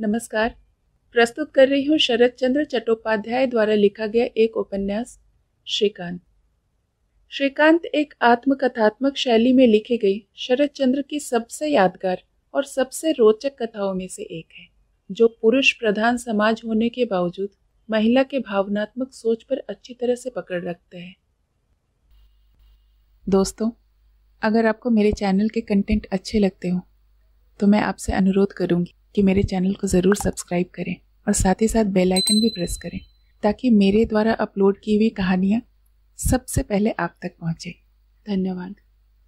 नमस्कार प्रस्तुत कर रही हूँ शरद चंद्र चट्टोपाध्याय द्वारा लिखा गया एक उपन्यास श्रीकांत श्रीकांत एक आत्मकथात्मक शैली में लिखी गई शरद चंद्र की सबसे यादगार और सबसे रोचक कथाओं में से एक है जो पुरुष प्रधान समाज होने के बावजूद महिला के भावनात्मक सोच पर अच्छी तरह से पकड़ रखते हैं दोस्तों अगर आपको मेरे चैनल के कंटेंट अच्छे लगते हों तो मैं आपसे अनुरोध करूंगी कि मेरे चैनल को ज़रूर सब्सक्राइब करें और साथ ही साथ बेल आइकन भी प्रेस करें ताकि मेरे द्वारा अपलोड की हुई कहानियाँ सबसे पहले आप तक पहुँचे धन्यवाद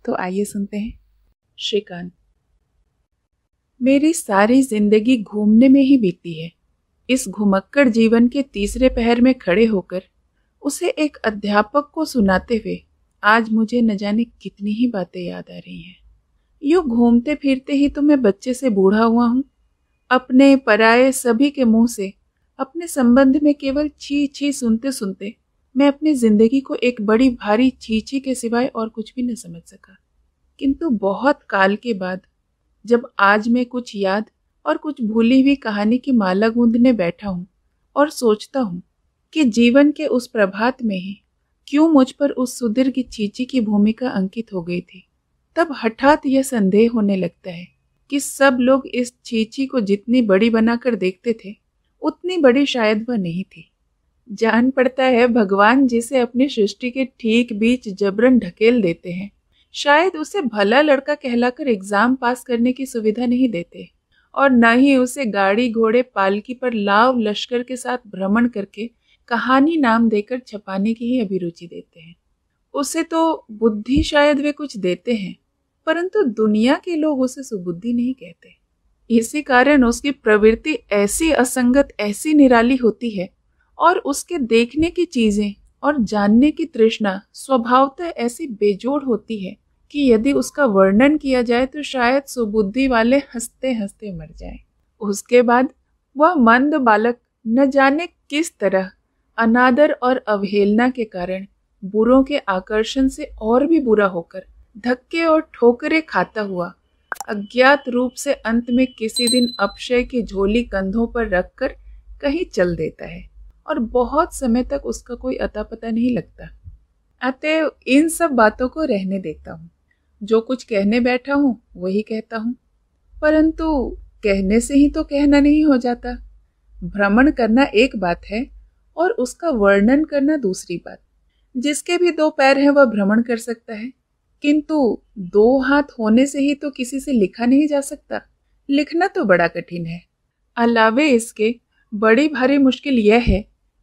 तो आइए सुनते हैं श्रीकांत मेरी सारी जिंदगी घूमने में ही बीती है इस घुमक्कड़ जीवन के तीसरे पहर में खड़े होकर उसे एक अध्यापक को सुनाते हुए आज मुझे न जाने कितनी ही बातें याद आ रही हैं यूँ घूमते फिरते ही तो मैं बच्चे से बूढ़ा हुआ हूँ अपने पराए सभी के मुंह से अपने संबंध में केवल छी छी सुनते सुनते मैं अपनी जिंदगी को एक बड़ी भारी छी छी के सिवाय और कुछ भी न समझ सका किंतु बहुत काल के बाद जब आज मैं कुछ याद और कुछ भूली हुई कहानी की माला गूंदने बैठा हूँ और सोचता हूँ कि जीवन के उस प्रभात में ही क्यों मुझ पर उस सुदीर्घ चींची की भूमिका अंकित हो गई थी तब हठात यह संदेह होने लगता है कि सब लोग इस चीची को जितनी बड़ी बनाकर देखते थे उतनी बड़ी शायद वह नहीं थी जान पड़ता है भगवान जिसे अपनी सृष्टि के ठीक बीच जबरन ढकेल देते हैं शायद उसे भला लड़का कहलाकर एग्जाम पास करने की सुविधा नहीं देते और न ही उसे गाड़ी घोड़े पालकी पर लाव लश्कर के साथ भ्रमण करके कहानी नाम देकर छपाने की ही अभिरुचि देते हैं उसे तो बुद्धि शायद वे कुछ देते हैं परंतु दुनिया के लोग उसे सुबुद्धि नहीं कहते इसी कारण उसकी प्रवृत्ति ऐसी असंगत ऐसी निराली होती है और उसके देखने की चीजें और जानने की तृष्णा स्वभावतः ऐसी बेजोड़ होती है कि यदि उसका वर्णन किया जाए तो शायद सुबुद्धि वाले हंसते हंसते मर जाए उसके बाद वह मंद बालक न जाने किस तरह अनादर और अवहेलना के कारण बुरों के आकर्षण से और भी बुरा होकर धक्के और ठोकरे खाता हुआ अज्ञात रूप से अंत में किसी दिन अपशय की झोली कंधों पर रखकर कहीं चल देता है और बहुत समय तक उसका कोई अता पता नहीं लगता अतः इन सब बातों को रहने देता हूँ जो कुछ कहने बैठा हूँ वही कहता हूँ परंतु कहने से ही तो कहना नहीं हो जाता भ्रमण करना एक बात है और उसका वर्णन करना दूसरी बात जिसके भी दो पैर हैं वह भ्रमण कर सकता है किंतु दो हाथ होने से ही तो किसी से लिखा नहीं जा सकता लिखना तो बड़ा कठिन है अलावे इसके बड़ी भारी मुश्किल यह है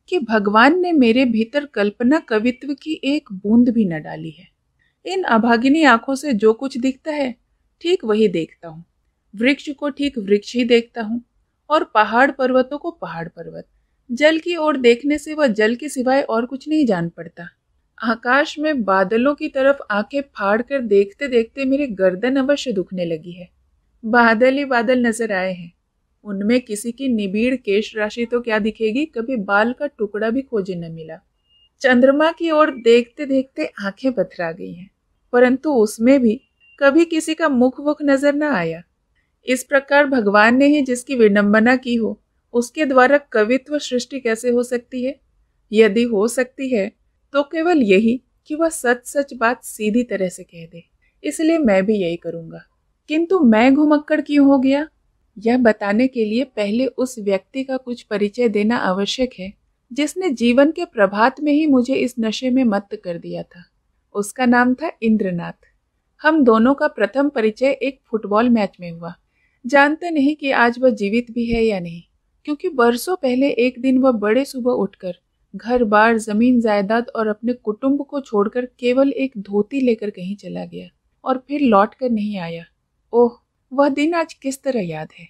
कि भगवान ने मेरे भीतर कल्पना कवित्व की एक बूंद भी न डाली है इन अभागिनी आंखों से जो कुछ दिखता है ठीक वही देखता हूँ वृक्ष को ठीक वृक्ष ही देखता हूँ और पहाड़ पर्वतों को पहाड़ पर्वत जल की ओर देखने से वह जल के सिवाय और कुछ नहीं जान पड़ता आकाश में बादलों की तरफ आंखें फाड़ कर देखते देखते मेरी गर्दन अवश्य दुखने लगी है बादल ही बादल नजर आए हैं उनमें किसी की निबिड़ केश राशि तो क्या दिखेगी कभी बाल का टुकड़ा भी खोजे न मिला चंद्रमा की ओर देखते देखते आंखें पथरा गई हैं परंतु उसमें भी कभी किसी का मुख वुख नजर न आया इस प्रकार भगवान ने ही जिसकी विडंबना की हो उसके द्वारा कवित्व सृष्टि कैसे हो सकती है यदि हो सकती है तो केवल यही कि वह सच सच बात सीधी तरह से कह दे इसलिए मैं भी यही करूँगा किंतु मैं घुमक्कड़ क्यों हो गया यह बताने के लिए पहले उस व्यक्ति का कुछ परिचय देना आवश्यक है जिसने जीवन के प्रभात में ही मुझे इस नशे में मत कर दिया था उसका नाम था इंद्रनाथ हम दोनों का प्रथम परिचय एक फुटबॉल मैच में हुआ जानते नहीं कि आज वह जीवित भी है या नहीं क्योंकि बरसों पहले एक दिन वह बड़े सुबह उठकर घर बार जमीन जायदाद और अपने कुटुंब को छोड़कर केवल एक धोती लेकर कहीं चला गया और फिर लौट कर नहीं आया ओह वह दिन आज किस तरह याद है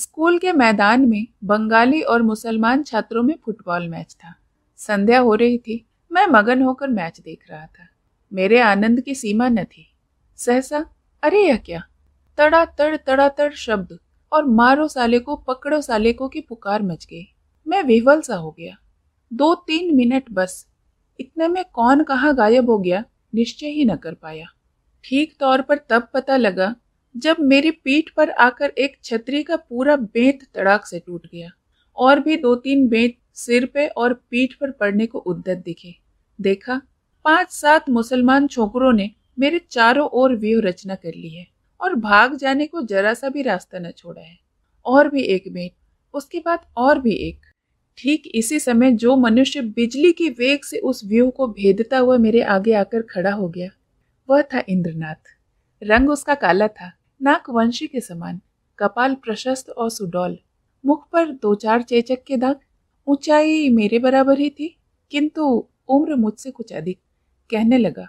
स्कूल के मैदान में बंगाली और मुसलमान छात्रों में फुटबॉल मैच था संध्या हो रही थी मैं मगन होकर मैच देख रहा था मेरे आनंद की सीमा न थी सहसा अरे यह क्या तड़ातड़ तड़ातड़ शब्द और मारो साले को पकड़ो साले को की पुकार मच गई मैं विवल सा हो गया दो तीन मिनट बस इतने में कौन कहाँ गायब हो गया निश्चय ही न कर पाया ठीक तौर पर तब पता लगा जब मेरी पीठ पर आकर एक छतरी का पूरा बेंत तड़ाक से टूट गया और भी दो तीन बेंत सिर पे और पीठ पर पड़ने को उद्दत दिखे देखा पांच सात मुसलमान छोकरों ने मेरे चारों ओर व्यूह रचना कर ली है और भाग जाने को जरा सा भी रास्ता न छोड़ा है और भी एक बेंट उसके बाद और भी एक ठीक इसी समय जो मनुष्य बिजली के वेग से उस व्यूह को भेदता हुआ मेरे आगे आकर खड़ा हो गया वह था इंद्रनाथ रंग उसका काला था नाक वंशी के समान कपाल प्रशस्त और सुडौल मुख पर दो चार चेचक के दाग ऊंचाई मेरे बराबर ही थी किंतु उम्र मुझसे कुछ अधिक कहने लगा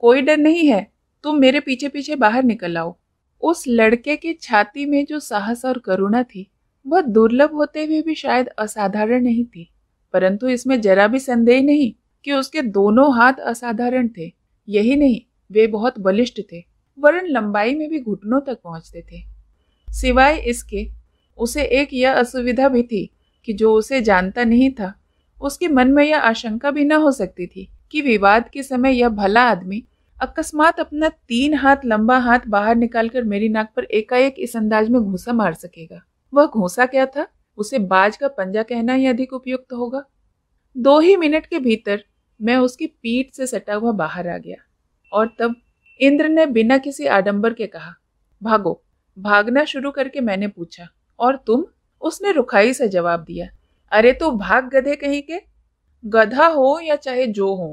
कोई डर नहीं है तुम मेरे पीछे पीछे बाहर निकल आओ उस लड़के के छाती में जो साहस और करुणा थी वह दुर्लभ होते हुए भी शायद असाधारण नहीं थी परंतु इसमें जरा भी संदेह नहीं कि उसके दोनों हाथ असाधारण थे यही नहीं वे बहुत बलिष्ठ थे वरन लंबाई में भी घुटनों तक पहुंचते थे सिवाय इसके उसे एक यह असुविधा भी थी कि जो उसे जानता नहीं था उसके मन में यह आशंका भी न हो सकती थी कि विवाद के समय यह भला आदमी अकस्मात अपना तीन हाथ लंबा हाथ बाहर निकालकर मेरी नाक पर एकाएक इस अंदाज में घूसा मार सकेगा वह घोसा क्या था उसे बाज का पंजा कहना ही अधिक उपयुक्त होगा दो ही मिनट के भीतर मैं उसकी पीठ से सटा हुआ बाहर आ गया और तब इंद्र ने बिना किसी आडंबर के कहा भागो भागना शुरू करके मैंने पूछा और तुम उसने रुखाई से जवाब दिया अरे तो भाग गधे कहीं के गधा हो या चाहे जो हो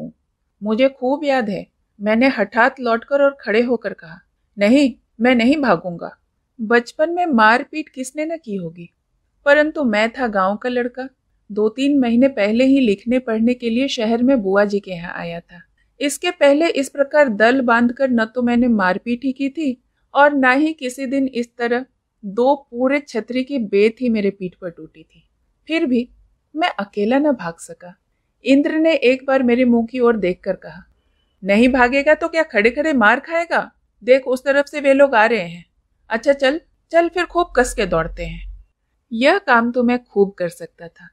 मुझे खूब याद है मैंने हठात लौटकर और खड़े होकर कहा नहीं मैं नहीं भागूंगा बचपन में मारपीट किसने न की होगी परंतु मैं था गांव का लड़का दो तीन महीने पहले ही लिखने पढ़ने के लिए शहर में बुआ जी के यहाँ आया था इसके पहले इस प्रकार दल बांधकर न तो मैंने मारपीट ही की थी और ना ही किसी दिन इस तरह दो पूरे छतरी की बेत ही मेरे पीठ पर टूटी थी फिर भी मैं अकेला न भाग सका इंद्र ने एक बार मेरे मुंह की ओर देखकर कहा नहीं भागेगा तो क्या खड़े खड़े मार खाएगा देख उस तरफ से वे लोग आ रहे हैं अच्छा चल चल फिर खूब कस के दौड़ते हैं यह काम तो मैं खूब कर सकता था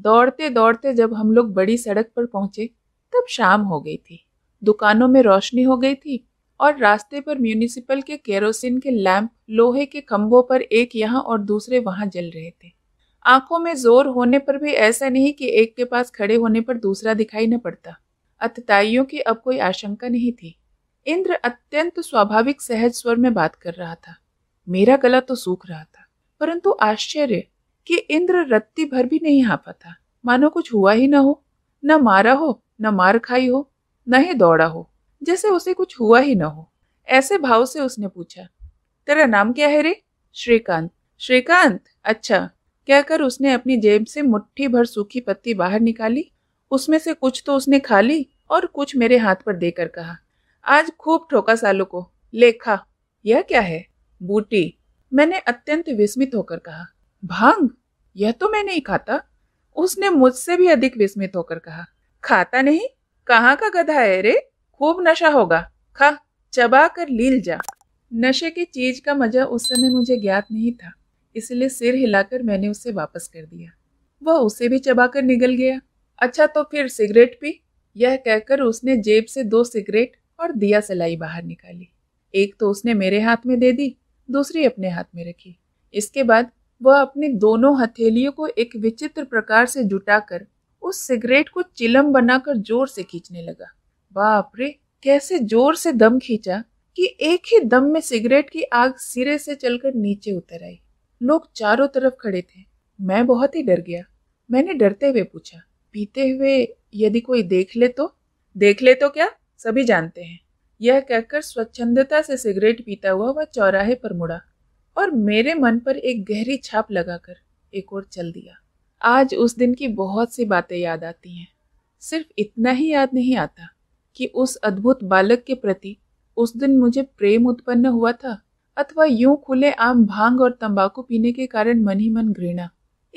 दौड़ते दौड़ते जब हम लोग बड़ी सड़क पर पहुंचे तब शाम हो गई थी दुकानों में रोशनी हो गई थी और रास्ते पर म्यूनिसिपल के केरोसिन के लैंप लोहे के खम्भों पर एक यहाँ और दूसरे वहाँ जल रहे थे आंखों में जोर होने पर भी ऐसा नहीं कि एक के पास खड़े होने पर दूसरा दिखाई न पड़ता अतताइयों की अब कोई आशंका नहीं थी इंद्र अत्यंत स्वाभाविक सहज स्वर में बात कर रहा था मेरा गला तो सूख रहा था परंतु आश्चर्य कि इंद्र रत्ती भर भी नहीं हाँपा था मानो कुछ हुआ ही न हो न मारा हो न मार खाई हो न ही दौड़ा हो जैसे उसे कुछ हुआ ही न हो ऐसे भाव से उसने पूछा तेरा नाम क्या है रे श्रीकांत श्रीकांत अच्छा कहकर उसने अपनी जेब से मुट्ठी भर सूखी पत्ती बाहर निकाली उसमें से कुछ तो उसने खा ली और कुछ मेरे हाथ पर देकर कहा आज खूब ठोका सालों को लेखा यह क्या है बूटी मैंने अत्यंत विस्मित होकर कहा भांग यह तो मैं नहीं खाता उसने मुझसे भी अधिक विस्मित होकर कहा खाता नहीं कहाँ का गधा है रे खूब नशा होगा खा चबा कर लील जा नशे की चीज का मजा उस समय मुझे ज्ञात नहीं था इसलिए सिर हिलाकर मैंने उसे वापस कर दिया वह उसे भी चबाकर निगल गया अच्छा तो फिर सिगरेट पी यह कहकर उसने जेब से दो सिगरेट और दिया सलाई बाहर निकाली एक तो उसने मेरे हाथ में दे दी दूसरी अपने हाथ में रखी इसके बाद वह अपनी दोनों हथेलियों को एक विचित्र प्रकार से जुटाकर उस सिगरेट को चिलम बनाकर जोर से खींचने लगा बाप रे कैसे जोर से दम खींचा कि एक ही दम में सिगरेट की आग सिरे से चलकर नीचे उतर आई लोग चारों तरफ खड़े थे मैं बहुत ही डर गया मैंने डरते हुए पूछा पीते हुए यदि कोई देख ले तो देख ले तो क्या सभी जानते हैं यह कहकर स्वच्छंदता से सिगरेट पीता हुआ वह चौराहे पर मुड़ा और मेरे मन पर एक गहरी छाप लगाकर एक और चल दिया आज उस दिन की बहुत सी बातें याद आती हैं सिर्फ इतना ही याद नहीं आता कि उस अद्भुत बालक के प्रति उस दिन मुझे प्रेम उत्पन्न हुआ था अथवा यूं खुले आम भांग और तंबाकू पीने के कारण मन ही मन घृणा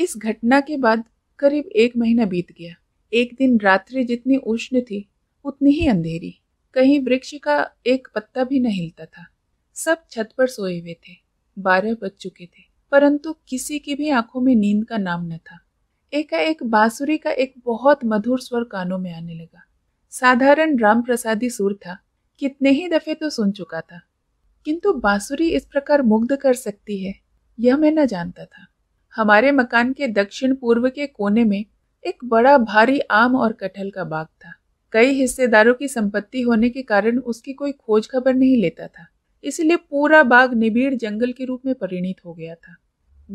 इस घटना के बाद करीब एक महीना बीत गया एक दिन रात्रि जितनी उष्ण थी उतनी ही अंधेरी कहीं वृक्ष का एक पत्ता भी न हिलता था सब छत पर सोए हुए थे बारह बज चुके थे परंतु किसी की भी आंखों में नींद का नाम न था एकाएक बांसुरी का एक बहुत मधुर स्वर कानों में आने लगा साधारण राम प्रसादी सुर था कितने ही दफे तो सुन चुका था किंतु बांसुरी इस प्रकार मुग्ध कर सकती है यह मैं न जानता था हमारे मकान के दक्षिण पूर्व के कोने में एक बड़ा भारी आम और कटहल का बाग था कई हिस्सेदारों की संपत्ति होने के कारण उसकी कोई खोज खबर नहीं लेता था इसलिए पूरा बाग निबिड़ जंगल के रूप में परिणित हो गया था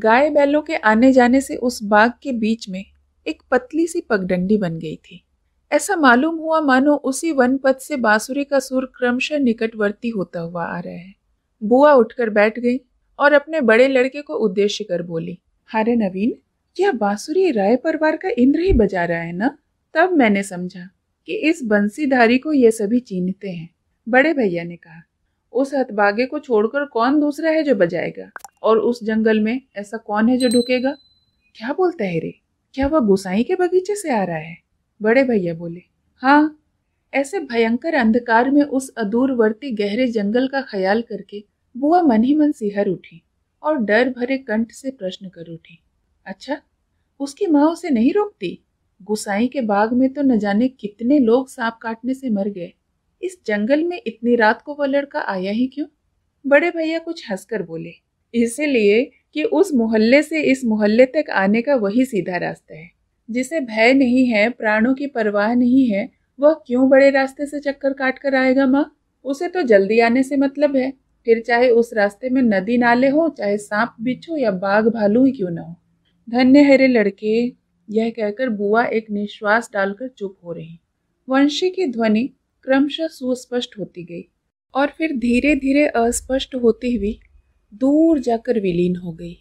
गाय बैलों के आने जाने से उस बाग के बीच में एक पतली सी पगडंडी बन गई थी ऐसा मालूम हुआ मानो उसी वन पथ से बांसुरी का सुर क्रमशः निकटवर्ती होता हुआ आ रहा है बुआ उठकर बैठ गई और अपने बड़े लड़के को उद्देश्य कर बोली हरे नवीन यह बांसुरी राय परिवार का इंद्र ही बजा रहा है ना तब मैंने समझा कि इस बंसीधारी को ये सभी चीनते हैं बड़े भैया ने कहा उस हथबागे को छोड़कर कौन दूसरा है जो बजाएगा और उस जंगल में ऐसा कौन है जो ढुकेगा क्या बोलता है रे क्या वह गुसाई के बगीचे से आ रहा है बड़े भैया बोले हाँ ऐसे भयंकर अंधकार में उस अदूरवर्ती गहरे जंगल का ख्याल करके बुआ मन ही मन सिहर उठी और डर भरे कंठ से प्रश्न कर उठी अच्छा उसकी माँ उसे नहीं रोकती गुसाई के बाग में तो न जाने कितने लोग सांप काटने से मर गए इस जंगल में इतनी रात को वह लड़का आया ही क्यों बड़े भैया कुछ हंसकर बोले इसलिए कि उस मोहल्ले से इस मोहल्ले तक आने का वही सीधा रास्ता है जिसे भय नहीं है प्राणों की परवाह नहीं है वह क्यों बड़े रास्ते से चक्कर काट कर आएगा माँ उसे तो जल्दी आने से मतलब है फिर चाहे उस रास्ते में नदी नाले हो चाहे सांप बिच्छू या बाघ भालू ही क्यों ना हो धन्य है रे लड़के यह कहकर बुआ एक निश्वास डालकर चुप हो रही वंशी की ध्वनि क्रमशः सुस्पष्ट होती गई और फिर धीरे धीरे अस्पष्ट होती हुई दूर जाकर विलीन हो गई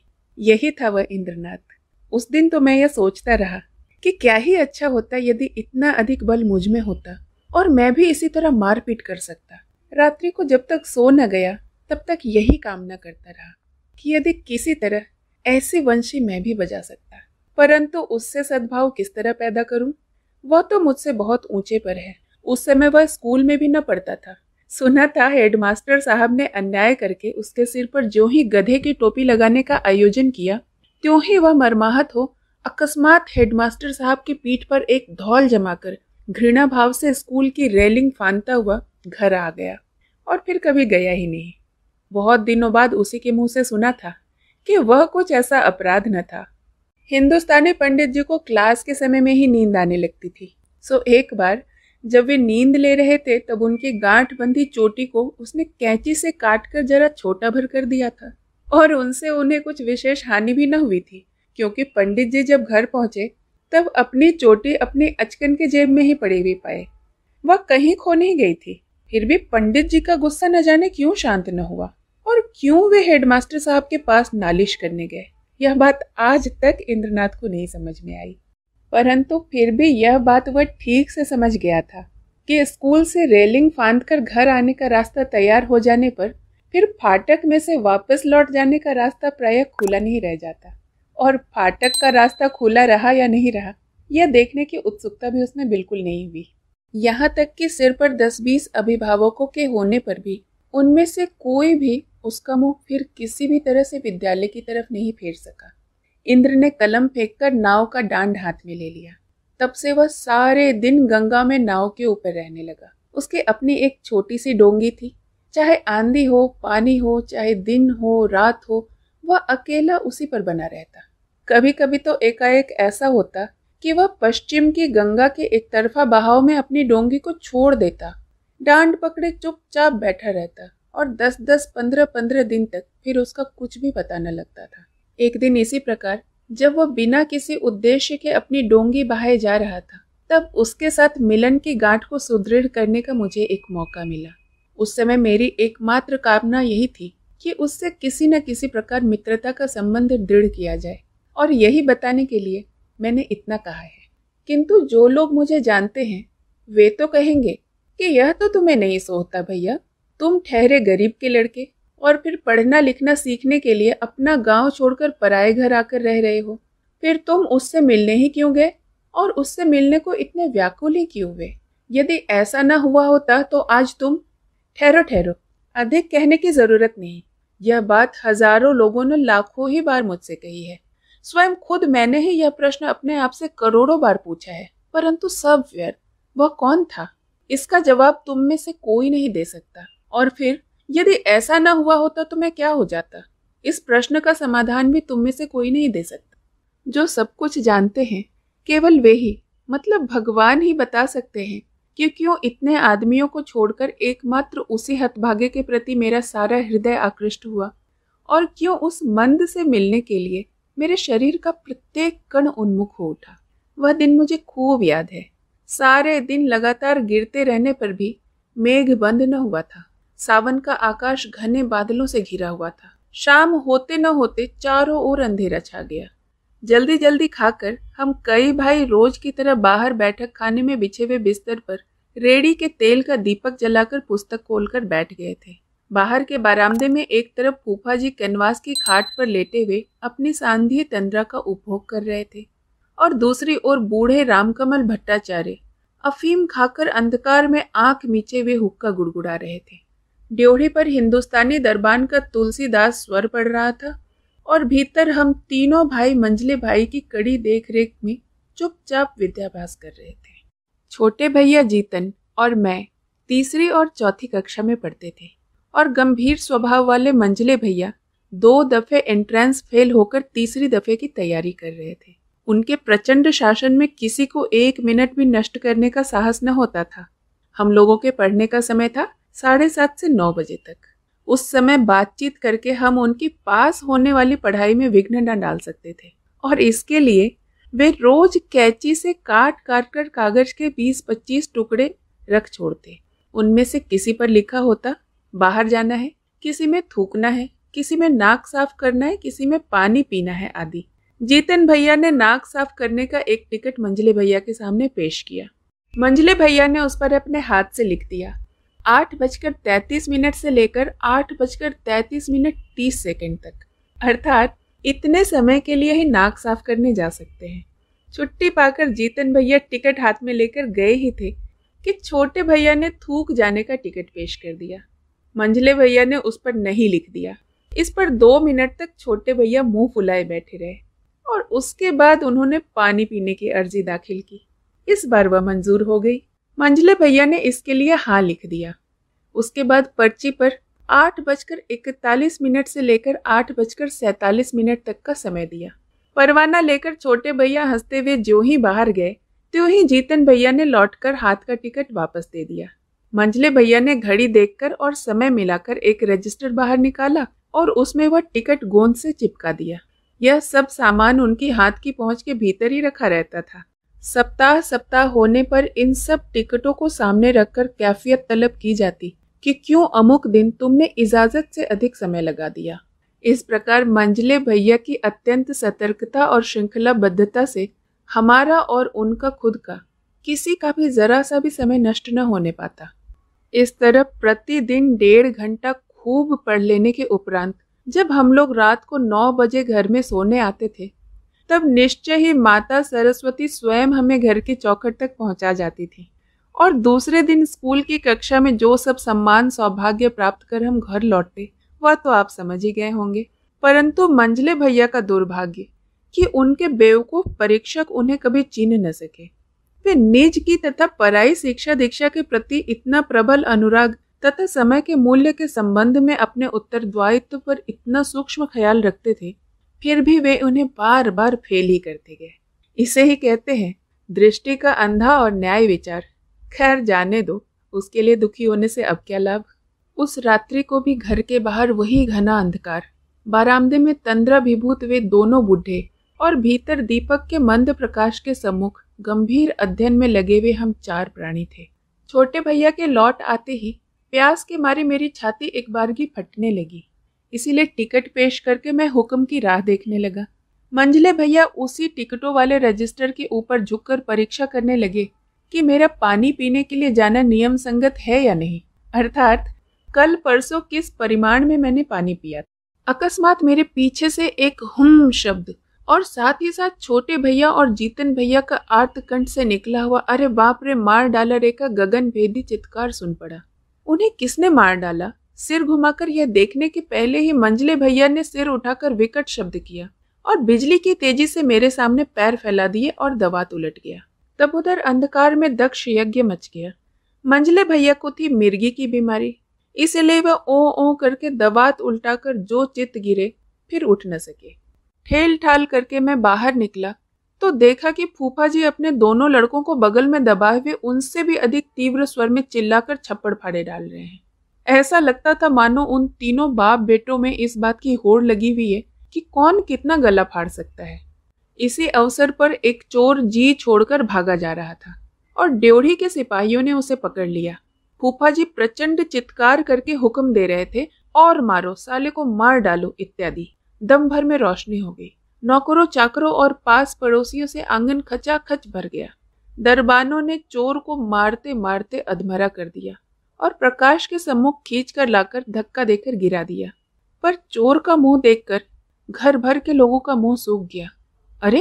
यही था वह इंद्रनाथ उस दिन तो मैं यह सोचता रहा कि क्या ही अच्छा होता यदि इतना अधिक बल मुझ में होता और मैं भी इसी तरह मारपीट कर सकता रात्रि को जब तक सो न गया तब तक यही कामना करता रहा कि यदि किसी तरह ऐसी वंशी मैं भी बजा सकता परंतु उससे सद्भाव किस तरह पैदा करूं? वह तो मुझसे बहुत ऊंचे पर है उस समय वह स्कूल में भी न पढ़ता था सुना था हेडमास्टर साहब ने अन्याय करके उसके सिर पर जो ही गधे की टोपी लगाने का आयोजन किया त्यों ही वह मरमाहत हो अकस्मात हेडमास्टर साहब की पीठ पर एक धौल जमाकर घृणा भाव से स्कूल की रेलिंग फानता हुआ घर आ गया और फिर कभी गया ही नहीं बहुत दिनों बाद उसी के मुंह से सुना था कि वह कुछ ऐसा अपराध न था हिंदुस्तानी पंडित जी को क्लास के समय में ही नींद आने लगती थी सो एक बार जब वे नींद ले रहे थे तब उनकी गांठ बंधी चोटी को उसने कैंची से काट कर जरा छोटा भर कर दिया था और उनसे उन्हें कुछ विशेष हानि भी न हुई थी क्योंकि पंडित जी जब घर पहुंचे तब अपनी चोटी अपने अचकन के जेब में ही पड़ी हुई पाए वह कहीं खो नहीं गई थी फिर भी पंडित जी का गुस्सा न जाने क्यों शांत न हुआ और क्यों वे हेडमास्टर साहब के पास नालिश करने गए यह बात आज तक इंद्रनाथ को नहीं समझ में आई परंतु फिर भी यह बात वह ठीक से समझ गया था कि स्कूल से रेलिंग फांद घर आने का रास्ता तैयार हो जाने पर फिर फाटक में से वापस लौट जाने का रास्ता प्राय खुला नहीं रह जाता और फाटक का रास्ता खुला रहा या नहीं रहा यह देखने की उत्सुकता भी उसमें बिल्कुल नहीं हुई यहाँ तक कि सिर पर दस बीस अभिभावकों के होने पर भी उनमें से कोई भी उसका मुंह फिर किसी भी तरह से विद्यालय की तरफ नहीं फेर सका इंद्र ने कलम फेंककर नाव का डांड हाथ में ले लिया तब से वह सारे दिन गंगा में नाव के ऊपर रहने लगा उसके अपनी एक छोटी सी डोंगी थी चाहे आंधी हो पानी हो चाहे दिन हो रात हो वह अकेला उसी पर बना रहता कभी कभी तो एकाएक ऐसा होता कि वह पश्चिम की गंगा के एक तरफा बहाव में अपनी डोंगी को छोड़ देता डांड पकड़े चुपचाप बैठा रहता और दस दस पंद्रह पंद्रह दिन तक फिर उसका कुछ भी पता न लगता था एक दिन इसी प्रकार जब वह बिना किसी उद्देश्य के अपनी डोंगी बहाए जा रहा था तब उसके साथ मिलन की गांठ को सुदृढ़ करने का मुझे एक मौका मिला उस समय मेरी एकमात्र कामना यही थी कि उससे किसी न किसी प्रकार मित्रता का संबंध दृढ़ किया जाए और यही बताने के लिए मैंने इतना कहा है किंतु जो लोग मुझे जानते हैं वे तो कहेंगे कि यह तो तुम्हें नहीं सोता भैया तुम ठहरे गरीब के लड़के और फिर पढ़ना लिखना सीखने के लिए अपना गांव छोड़कर पराए घर आकर रह रहे हो फिर तुम उससे मिलने ही क्यों गए और उससे मिलने को इतने व्याकुल ही क्यों हुए यदि ऐसा ना हुआ होता तो आज तुम ठहरो ठहरो अधिक कहने की जरूरत नहीं यह बात हजारों लोगों ने लाखों ही बार मुझसे कही है स्वयं खुद मैंने ही यह प्रश्न अपने आप से करोड़ों बार पूछा है परंतु सब व्यर्थ वह कौन था इसका जवाब तुम में से कोई नहीं दे सकता और फिर यदि ऐसा ना हुआ होता तो मैं क्या हो जाता इस प्रश्न का समाधान भी तुम में से कोई नहीं दे सकता जो सब कुछ जानते हैं केवल वे ही मतलब भगवान ही बता सकते हैं कि क्यों इतने आदमियों को छोड़कर एकमात्र उसी हतभागे के प्रति मेरा सारा हृदय आकृष्ट हुआ और क्यों उस मंद से मिलने के लिए मेरे शरीर का प्रत्येक कण उन्मुख हो उठा वह दिन मुझे खूब याद है सारे दिन लगातार गिरते रहने पर भी मेघ बंद न हुआ था सावन का आकाश घने बादलों से घिरा हुआ था शाम होते न होते चारों ओर अंधेरा छा गया जल्दी जल्दी खाकर हम कई भाई रोज की तरह बाहर बैठक खाने में बिछे हुए बिस्तर पर रेड़ी के तेल का दीपक जलाकर पुस्तक खोलकर बैठ गए थे बाहर के बारामदे में एक तरफ फूफा जी कैनवास की खाट पर लेटे हुए अपनी सांधीय तंद्रा का उपभोग कर रहे थे और दूसरी ओर बूढ़े रामकमल भट्टाचार्य अफीम खाकर अंधकार में आंख मीचे हुए हुक्का गुड़गुड़ा रहे थे ड्योढ़ी पर हिंदुस्तानी दरबान का तुलसीदास स्वर पड़ रहा था और भीतर हम तीनों भाई मंजले भाई की कड़ी देख रेख में चुपचाप विद्याभ्यास कर रहे थे छोटे भैया जीतन और मैं तीसरी और चौथी कक्षा में पढ़ते थे और गंभीर स्वभाव वाले मंजले भैया दो दफे एंट्रेंस फेल होकर तीसरी दफे की तैयारी कर रहे थे उनके प्रचंड शासन में किसी को एक मिनट भी नष्ट करने का साहस न होता था हम लोगों के पढ़ने का समय था साढ़े सात से नौ बजे तक उस समय बातचीत करके हम उनकी पास होने वाली पढ़ाई में विघ्न न डाल सकते थे और इसके लिए वे रोज कैची से काट काट कर कागज के बीस पच्चीस टुकड़े रख छोड़ते उनमें से किसी पर लिखा होता बाहर जाना है किसी में थूकना है किसी में नाक साफ करना है किसी में पानी पीना है आदि जीतन भैया ने नाक साफ करने का एक टिकट मंजले भैया के सामने पेश किया मंजले भैया ने उस पर अपने हाथ से लिख दिया आठ बजकर तैंतीस मिनट से लेकर आठ बजकर तैंतीस मिनट तीस सेकेंड तक अर्थात इतने समय के लिए ही नाक साफ करने जा सकते हैं छुट्टी पाकर जीतन भैया टिकट हाथ में लेकर गए ही थे कि छोटे भैया ने थूक जाने का टिकट पेश कर दिया मंझले भैया ने उस पर नहीं लिख दिया इस पर दो मिनट तक छोटे भैया मुंह फुलाए बैठे रहे और उसके बाद उन्होंने पानी पीने की अर्जी दाखिल की इस बार वह मंजूर हो गई मंझले भैया ने इसके लिए हाँ लिख दिया उसके बाद पर्ची पर आठ बजकर इकतालीस मिनट से लेकर आठ बजकर सैतालीस मिनट तक का समय दिया परवाना लेकर छोटे भैया हंसते हुए जो ही बाहर गए त्यों ही जीतन भैया ने लौटकर हाथ का टिकट वापस दे दिया मंजले भैया ने घड़ी देखकर और समय मिलाकर एक रजिस्टर बाहर निकाला और उसमें वह टिकट गोंद से चिपका दिया यह सब सामान उनकी हाथ की पहुंच के भीतर ही रखा रहता था सप्ताह सप्ताह होने पर इन सब टिकटों को सामने रखकर कैफियत तलब की जाती कि क्यों अमुक दिन तुमने इजाजत से अधिक समय लगा दिया इस प्रकार मंजले भैया की अत्यंत सतर्कता और श्रृंखलाबद्धता से हमारा और उनका खुद का किसी का भी जरा सा भी समय नष्ट न होने पाता इस तरह प्रतिदिन डेढ़ घंटा खूब पढ़ लेने के उपरांत जब हम लोग रात को नौ बजे घर में सोने आते थे तब निश्चय ही माता सरस्वती स्वयं हमें घर की चौखट तक पहुंचा जाती थी और दूसरे दिन स्कूल की कक्षा में जो सब सम्मान सौभाग्य प्राप्त कर हम घर लौटे वह तो आप समझ ही गए होंगे परंतु मंजले भैया का दुर्भाग्य कि उनके बेवकूफ परीक्षक उन्हें कभी चिन्ह न सके वे निज की तथा पराई शिक्षा दीक्षा के प्रति इतना प्रबल अनुराग तथा समय के मूल्य के संबंध में अपने द्वायित्व पर इतना सूक्ष्म ख्याल रखते थे फिर भी वे उन्हें बार बार फेल ही करते गए इसे ही कहते हैं दृष्टि का अंधा और न्याय विचार खैर जाने दो उसके लिए दुखी होने से अब क्या लाभ उस रात्रि को भी घर के बाहर वही घना अंधकार बारामदे में तंद्रा विभूत वे दोनों बुढे और भीतर दीपक के मंद प्रकाश के सम्मुख गंभीर अध्ययन में लगे हुए हम चार प्राणी थे छोटे भैया के लौट आते ही प्यास के मारे मेरी छाती एक की फटने लगी इसीलिए टिकट पेश करके मैं हुक्म की राह देखने लगा मंजले भैया उसी टिकटों वाले रजिस्टर के ऊपर झुककर परीक्षा करने लगे कि मेरा पानी पीने के लिए जाना नियम संगत है या नहीं अर्थात कल परसों किस परिमाण में मैंने पानी पिया अकस्मात मेरे पीछे से एक हम शब्द और साथ ही साथ छोटे भैया और जीतन भैया का आर्तकंठ से निकला हुआ अरे बाप रे मार डाला रे का गगन भेदी चित्कार सुन पड़ा उन्हें किसने मार डाला सिर घुमाकर यह देखने के पहले ही मंजले भैया ने सिर उठाकर विकट शब्द किया और बिजली की तेजी से मेरे सामने पैर फैला दिए और दवात तो उलट गया तब उधर अंधकार में दक्ष यज्ञ मच गया मंजले भैया को थी मिर्गी की बीमारी इसलिए वह ओ ओ करके दबात कर जो चित गिरे फिर उठ न सके ठेल ठाल करके मैं बाहर निकला तो देखा कि फूफा जी अपने दोनों लड़कों को बगल में दबाए हुए उनसे भी अधिक तीव्र स्वर में चिल्लाकर छप्पड़ फाड़े डाल रहे हैं ऐसा लगता था मानो उन तीनों बाप बेटों में इस बात की होड़ लगी हुई है कि कौन कितना गला फाड़ सकता है इसी अवसर पर एक चोर जी छोड़कर भागा जा रहा था और ड्योढ़ी के सिपाहियों ने उसे पकड़ लिया फूफा जी प्रचंड चित्कार करके हुक्म दे रहे थे और मारो साले को मार डालो इत्यादि दम भर में रोशनी हो गई नौकरों चाकरों और पास पड़ोसियों से आंगन खचा खच भर गया दरबानों ने चोर को मारते मारते अधमरा कर दिया और प्रकाश के सम्मुख खींच कर लाकर धक्का देकर गिरा दिया पर चोर का मुंह देखकर घर भर के लोगों का मुंह सूख गया अरे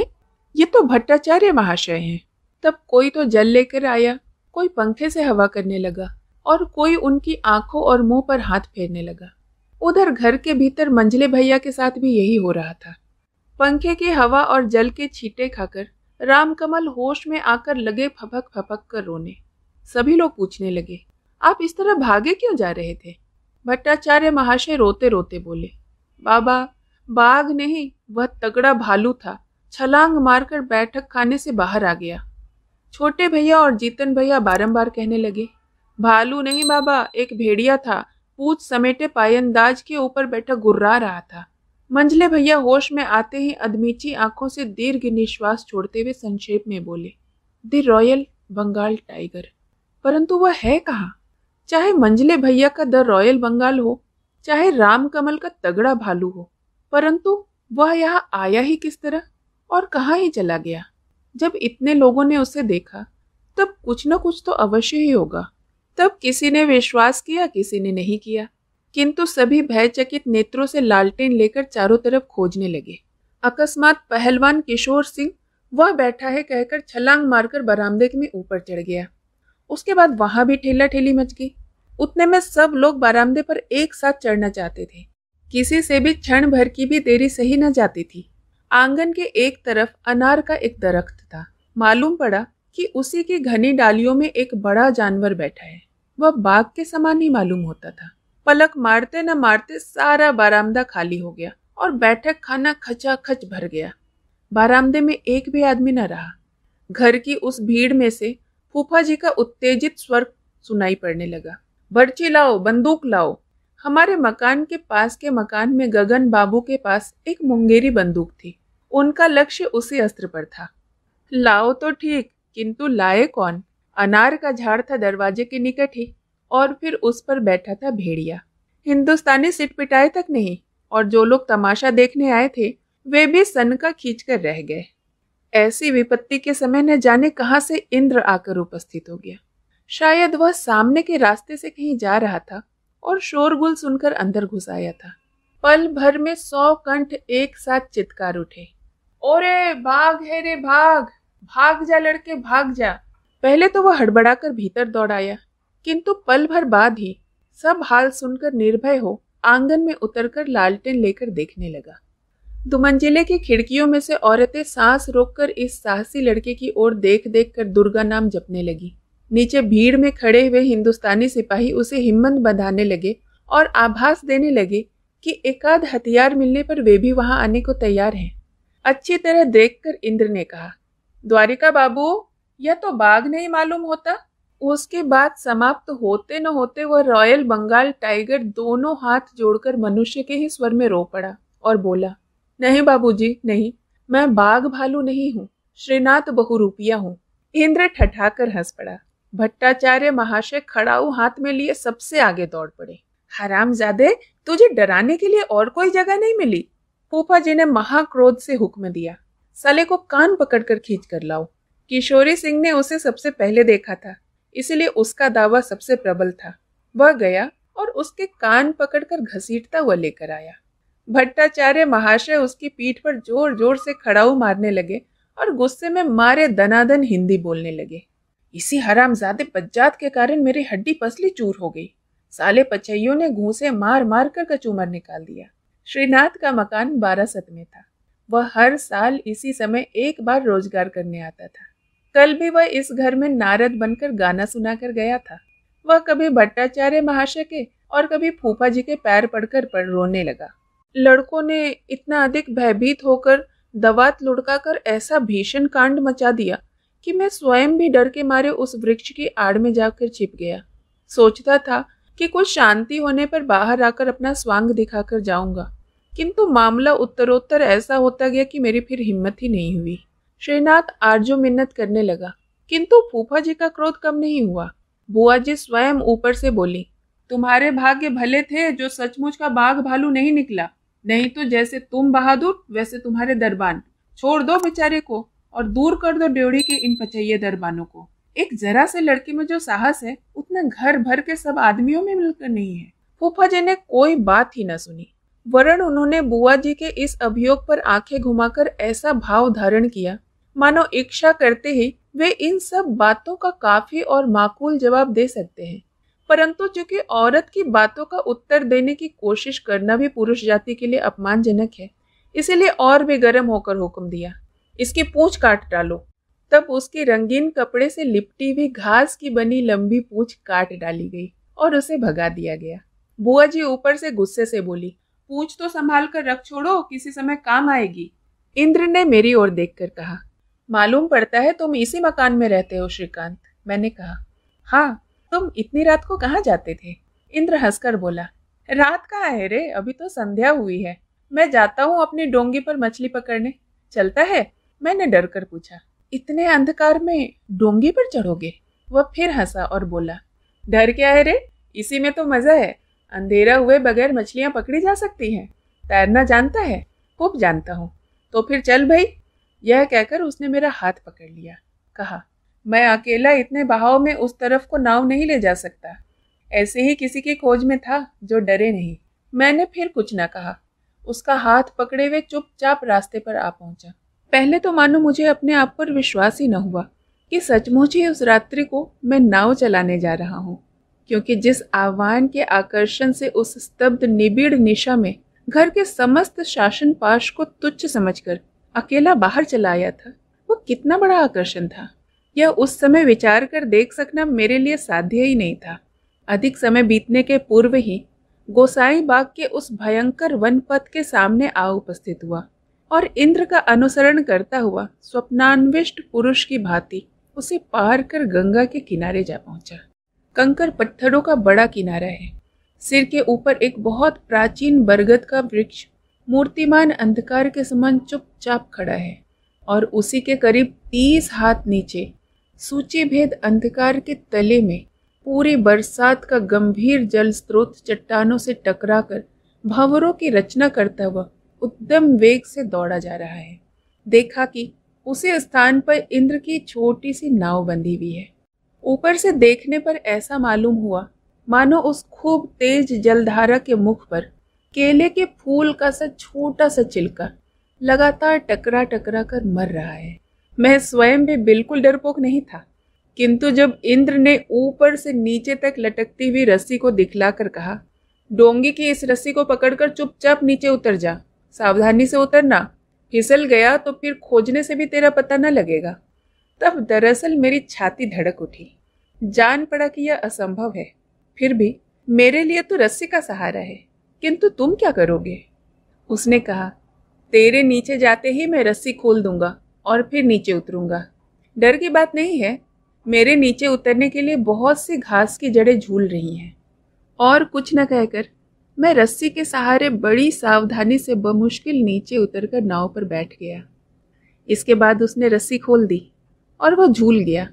ये तो भट्टाचार्य महाशय हैं तब कोई तो जल लेकर आया कोई पंखे से हवा करने लगा और कोई उनकी आंखों और मुंह पर हाथ फेरने लगा उधर घर के भीतर मंजले भैया के साथ भी यही हो रहा था पंखे की हवा और जल के छींटे खाकर रामकमल होश में आकर लगे फपक फपक कर रोने सभी लोग पूछने लगे आप इस तरह भागे क्यों जा रहे थे भट्टाचार्य महाशय रोते रोते बोले बाबा बाघ नहीं वह तगड़ा भालू था छलांग मारकर बैठक खाने से बाहर आ गया छोटे भैया और जीतन भैया बारंबार कहने लगे भालू नहीं बाबा एक भेड़िया था पूछ समेटे पायंदाज के ऊपर बैठा गुर्रा रहा था मंझले भैया होश में आते ही अदमीची आंखों से दीर्घ निश्वास छोड़ते हुए संक्षेप में बोले द रॉयल बंगाल टाइगर परंतु वह है कहाँ चाहे मंझले भैया का द रॉयल बंगाल हो चाहे रामकमल का तगड़ा भालू हो परंतु वह यहाँ आया ही किस तरह और कहाँ ही चला गया जब इतने लोगों ने उसे देखा तब कुछ न कुछ तो अवश्य ही होगा तब किसी ने विश्वास किया किसी ने नहीं किया किंतु सभी भयचकित नेत्रों से लालटेन लेकर चारों तरफ खोजने लगे अकस्मात पहलवान किशोर सिंह वह बैठा है कहकर छलांग मारकर बरामदे में ऊपर चढ़ गया उसके बाद वहां भी ठेला ठेली मच गई उतने में सब लोग बरामदे पर एक साथ चढ़ना चाहते थे किसी से भी क्षण भर की भी देरी सही न जाती थी आंगन के एक तरफ अनार का एक दरख्त था मालूम पड़ा कि उसी की घनी डालियों में एक बड़ा जानवर बैठा है वह बाघ के समान ही मालूम होता था पलक मारते न मारते सारा बारामदा खाली हो गया और बैठक खाना खचा खच भर गया बारामदे में एक भी आदमी न रहा घर की उस भीड़ में से फूफा जी का उत्तेजित स्वर सुनाई पड़ने लगा बर्ची लाओ बंदूक लाओ हमारे मकान के पास के मकान में गगन बाबू के पास एक मुंगेरी बंदूक थी उनका लक्ष्य उसी अस्त्र पर था लाओ तो ठीक किंतु लाए कौन अनार का झाड़ था दरवाजे के निकट ही और फिर उस पर बैठा था भेड़िया हिंदुस्तानी सिट पिटाए तक नहीं और जो लोग तमाशा देखने आए थे वे भी सनका कर रह गए ऐसी विपत्ति के समय न जाने कहाँ से इंद्र आकर उपस्थित हो गया शायद वह सामने के रास्ते से कहीं जा रहा था और शोरगुल सुनकर अंदर घुस आया था पल भर में सौ कंठ एक साथ चित्कार उठे ओरे भाग है रे भाग भाग जा लड़के भाग जा पहले तो वह हड़बड़ाकर भीतर दौड़ आया किंतु पल भर बाद ही सब हाल सुनकर निर्भय हो आंगन में उतरकर लालटेन लेकर देखने लगा दुमंजिले की खिड़कियों में से औरतें सांस रोककर इस साहसी लड़के की ओर देख देख कर दुर्गा नाम जपने लगी नीचे भीड़ में खड़े हुए हिंदुस्तानी सिपाही उसे हिम्मत बंधाने लगे और आभास देने लगे कि एकाध हथियार मिलने पर वे भी वहां आने को तैयार हैं अच्छी तरह देखकर इंद्र ने कहा द्वारिका बाबू यह तो बाघ नहीं मालूम होता उसके बाद समाप्त तो होते न होते वह रॉयल बंगाल टाइगर दोनों हाथ जोड़कर मनुष्य के ही स्वर में रो पड़ा और बोला नहीं बाबूजी नहीं मैं बाघ भालू नहीं हूँ श्रीनाथ बहुरूपिया हूँ इंद्र ठठाकर हंस पड़ा भट्टाचार्य महाशय खड़ाऊ हाथ में लिए सबसे आगे दौड़ पड़े हराम जादे तुझे डराने के लिए और कोई जगह नहीं मिली फूफा जी ने महाक्रोध से हुक्म दिया साले को कान पकड़कर खींच कर लाओ किशोरी सिंह ने उसे सबसे पहले देखा था इसलिए उसका दावा सबसे प्रबल था वह गया और उसके कान पकड़कर घसीटता हुआ लेकर आया भट्टाचार्य महाशय उसकी पीठ पर जोर जोर से खड़ाऊ मारने लगे और गुस्से में मारे दनादन हिंदी बोलने लगे इसी हरामजादे बज्जात के कारण मेरी हड्डी पसली चूर हो गई साले पचैयों ने घूसे मार मार कर कचूमर निकाल दिया श्रीनाथ का मकान सत में था वह हर साल इसी समय एक बार रोजगार करने आता था कल भी वह इस घर में नारद बनकर गाना सुना कर गया था वह कभी भट्टाचार्य महाशय के और कभी फूफा जी के पैर पड़कर पर रोने लगा लड़कों ने इतना अधिक भयभीत होकर दवात लुढ़का कर ऐसा भीषण कांड मचा दिया कि मैं स्वयं भी डर के मारे उस वृक्ष की आड़ में जाकर छिप गया सोचता था कि कुछ शांति होने पर बाहर आकर अपना स्वांग दिखाकर जाऊंगा किंतु मामला उत्तरोत्तर ऐसा होता गया कि मेरी फिर हिम्मत ही नहीं हुई श्रीनाथ आरजू मिन्नत करने लगा किंतु फूफा जी का क्रोध कम नहीं हुआ बुआ जी स्वयं ऊपर से बोली तुम्हारे भाग्य भले थे जो सचमुच का बाघ भालू नहीं निकला नहीं तो जैसे तुम बहादुर वैसे तुम्हारे दरबान छोड़ दो बेचारे को और दूर कर दो ड्योढ़ी के इन पचैये दरबानों को एक जरा से लड़के में जो साहस है उतना घर भर के सब आदमियों में मिलकर नहीं है फूफा जी ने कोई बात ही न सुनी वरण उन्होंने बुआ जी के इस अभियोग पर आंखें घुमाकर ऐसा भाव धारण किया मानो इच्छा करते ही वे इन सब बातों का काफी और माकूल जवाब दे सकते हैं परंतु चूंकि औरत की बातों का उत्तर देने की कोशिश करना भी पुरुष जाति के लिए अपमानजनक है इसीलिए और भी गर्म होकर हुक्म दिया इसकी पूछ काट डालो तब उसके रंगीन कपड़े से लिपटी हुई घास की बनी लंबी पूछ काट डाली गई और उसे भगा दिया गया बुआ जी ऊपर से गुस्से से बोली पूछ तो संभाल कर रख छोड़ो किसी समय काम आएगी इंद्र ने मेरी ओर देखकर कहा मालूम पड़ता है तुम इसी मकान में रहते हो श्रीकांत मैंने कहा हाँ तुम इतनी रात को कहाँ जाते थे इंद्र हंसकर बोला रात कहाँ है रे अभी तो संध्या हुई है मैं जाता हूँ अपनी डोंगी पर मछली पकड़ने चलता है मैंने डर कर पूछा इतने अंधकार में डोंगी पर चढ़ोगे वह फिर हंसा और बोला डर क्या है रे इसी में तो मजा है अंधेरा हुए बगैर मछलियाँ पकड़ी जा सकती हैं तैरना जानता है खूब जानता हूँ तो फिर चल भाई यह कहकर उसने मेरा हाथ पकड़ लिया कहा मैं अकेला इतने बहाव में उस तरफ को नाव नहीं ले जा सकता ऐसे ही किसी की खोज में था जो डरे नहीं मैंने फिर कुछ न कहा उसका हाथ पकड़े हुए चुपचाप रास्ते पर आ पहुंचा पहले तो मानो मुझे अपने आप पर विश्वास ही न हुआ कि सचमुच ही उस रात्रि को मैं नाव चलाने जा रहा हूँ क्योंकि जिस आह्वान के आकर्षण से उस स्तब्ध निबिड़ निशा में घर के समस्त शासन पाश को तुच्छ समझकर अकेला बाहर चला आया था वो कितना बड़ा आकर्षण था यह उस समय विचार कर देख सकना मेरे लिए साध्य ही नहीं था अधिक समय बीतने के पूर्व ही गोसाई बाग के उस भयंकर वन पथ के सामने आ उपस्थित हुआ और इंद्र का अनुसरण करता हुआ स्वप्नान्विष्ट पुरुष की भांति उसे पार कर गंगा के किनारे जा पहुंचा कंकर पत्थरों का बड़ा किनारा है सिर के ऊपर एक बहुत प्राचीन बरगद का वृक्ष मूर्तिमान अंधकार के समान चुपचाप खड़ा है और उसी के करीब तीस हाथ नीचे सूची भेद अंधकार के तले में पूरी बरसात का गंभीर जल स्रोत चट्टानों से टकराकर भंवरों की रचना करता हुआ उत्तम वेग से दौड़ा जा रहा है देखा कि उसी स्थान पर इंद्र की छोटी सी नाव बंधी हुई है ऊपर से देखने पर ऐसा मालूम हुआ मानो उस खूब तेज जलधारा के मुख पर केले के फूल का सा छोटा सा चिल्का लगातार टकरा टकरा कर मर रहा है मैं स्वयं भी बिल्कुल डरपोक नहीं था किंतु जब इंद्र ने ऊपर से नीचे तक लटकती हुई रस्सी को दिखलाकर कहा डोंगी की इस रस्सी को पकड़कर चुपचाप नीचे उतर जा सावधानी से उतरना फिसल गया तो फिर खोजने से भी तेरा पता न लगेगा तब दरअसल मेरी छाती धड़क उठी जान पड़ा कि यह असंभव है फिर भी मेरे लिए तो रस्सी का सहारा है किंतु तुम क्या करोगे उसने कहा तेरे नीचे जाते ही मैं रस्सी खोल दूंगा और फिर नीचे उतरूंगा डर की बात नहीं है मेरे नीचे उतरने के लिए बहुत सी घास की जड़ें झूल रही हैं और कुछ न कहकर मैं रस्सी के सहारे बड़ी सावधानी से बमुश्किल नीचे उतरकर नाव पर बैठ गया इसके बाद उसने रस्सी खोल दी और वह झूल गया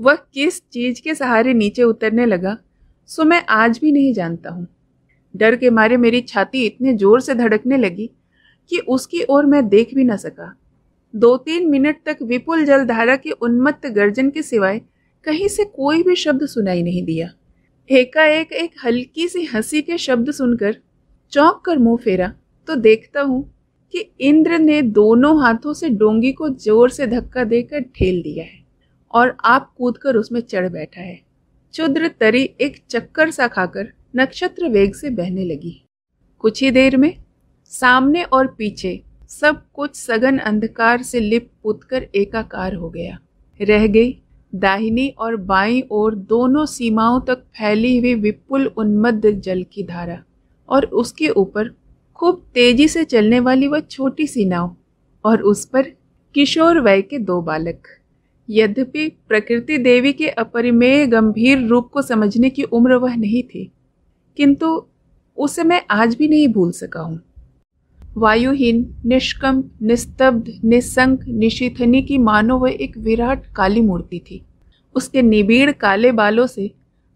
वह किस चीज़ के सहारे नीचे उतरने लगा सो मैं आज भी नहीं जानता हूँ डर के मारे मेरी छाती इतने जोर से धड़कने लगी कि उसकी ओर मैं देख भी न सका दो तीन मिनट तक विपुल जलधारा के उन्मत्त गर्जन के सिवाय कहीं से कोई भी शब्द सुनाई नहीं दिया एकाएक एक हल्की सी हंसी के शब्द सुनकर चौंक कर मुंह फेरा तो देखता हूँ कि इंद्र ने दोनों हाथों से डोंगी को जोर से धक्का देकर ठेल दिया है और आप कूद कर उसमें चढ़ बैठा है चुद्र तरी एक चक्कर सा खाकर नक्षत्र वेग से बहने लगी कुछ ही देर में सामने और पीछे सब कुछ सघन अंधकार से लिप पुत कर एकाकार हो गया रह गई दाहिनी और बाईं ओर दोनों सीमाओं तक फैली हुई विपुल उन्मद जल की धारा और उसके ऊपर खूब तेजी से चलने वाली वह छोटी सी नाव और उस पर किशोर वय के दो बालक यद्यपि प्रकृति देवी के अपरिमेय गंभीर रूप को समझने की उम्र वह नहीं थी किंतु उसे मैं आज भी नहीं भूल सका हूँ वायुहीन निष्कम निस्तब्ध निसंक निशिथनी की मानो वह एक विराट काली मूर्ति थी उसके निबिड़ काले बालों से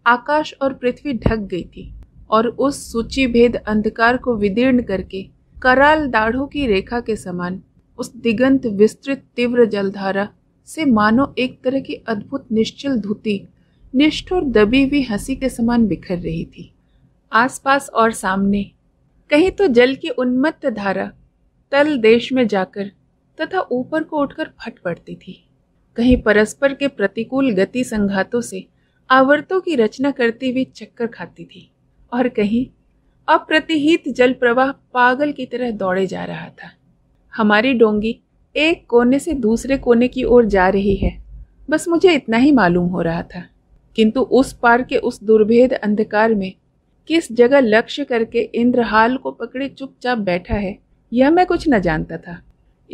आकाश और पृथ्वी ढक गई थी और उस सूची भेद अंधकार को विदीर्ण करके कराल दाढ़ों की रेखा के समान उस दिगंत विस्तृत तीव्र जलधारा से मानो एक तरह की अद्भुत निश्चल धुती निष्ठुर दबी हुई हंसी के समान बिखर रही थी आसपास और सामने कहीं तो जल की उन्मत्त धारा तल देश में जाकर तथा ऊपर को उठकर फट पड़ती थी कहीं परस्पर के प्रतिकूल गति संघातों से आवर्तों की रचना करती हुई चक्कर खाती थी और कहीं अप्रतिहित जल प्रवाह पागल की तरह दौड़े जा रहा था हमारी डोंगी एक कोने से दूसरे कोने की ओर जा रही है बस मुझे इतना ही मालूम हो रहा था किंतु उस पार के उस दुर्भेद अंधकार में किस जगह लक्ष्य करके इंद्रहाल को पकड़े चुपचाप बैठा है यह मैं कुछ न जानता था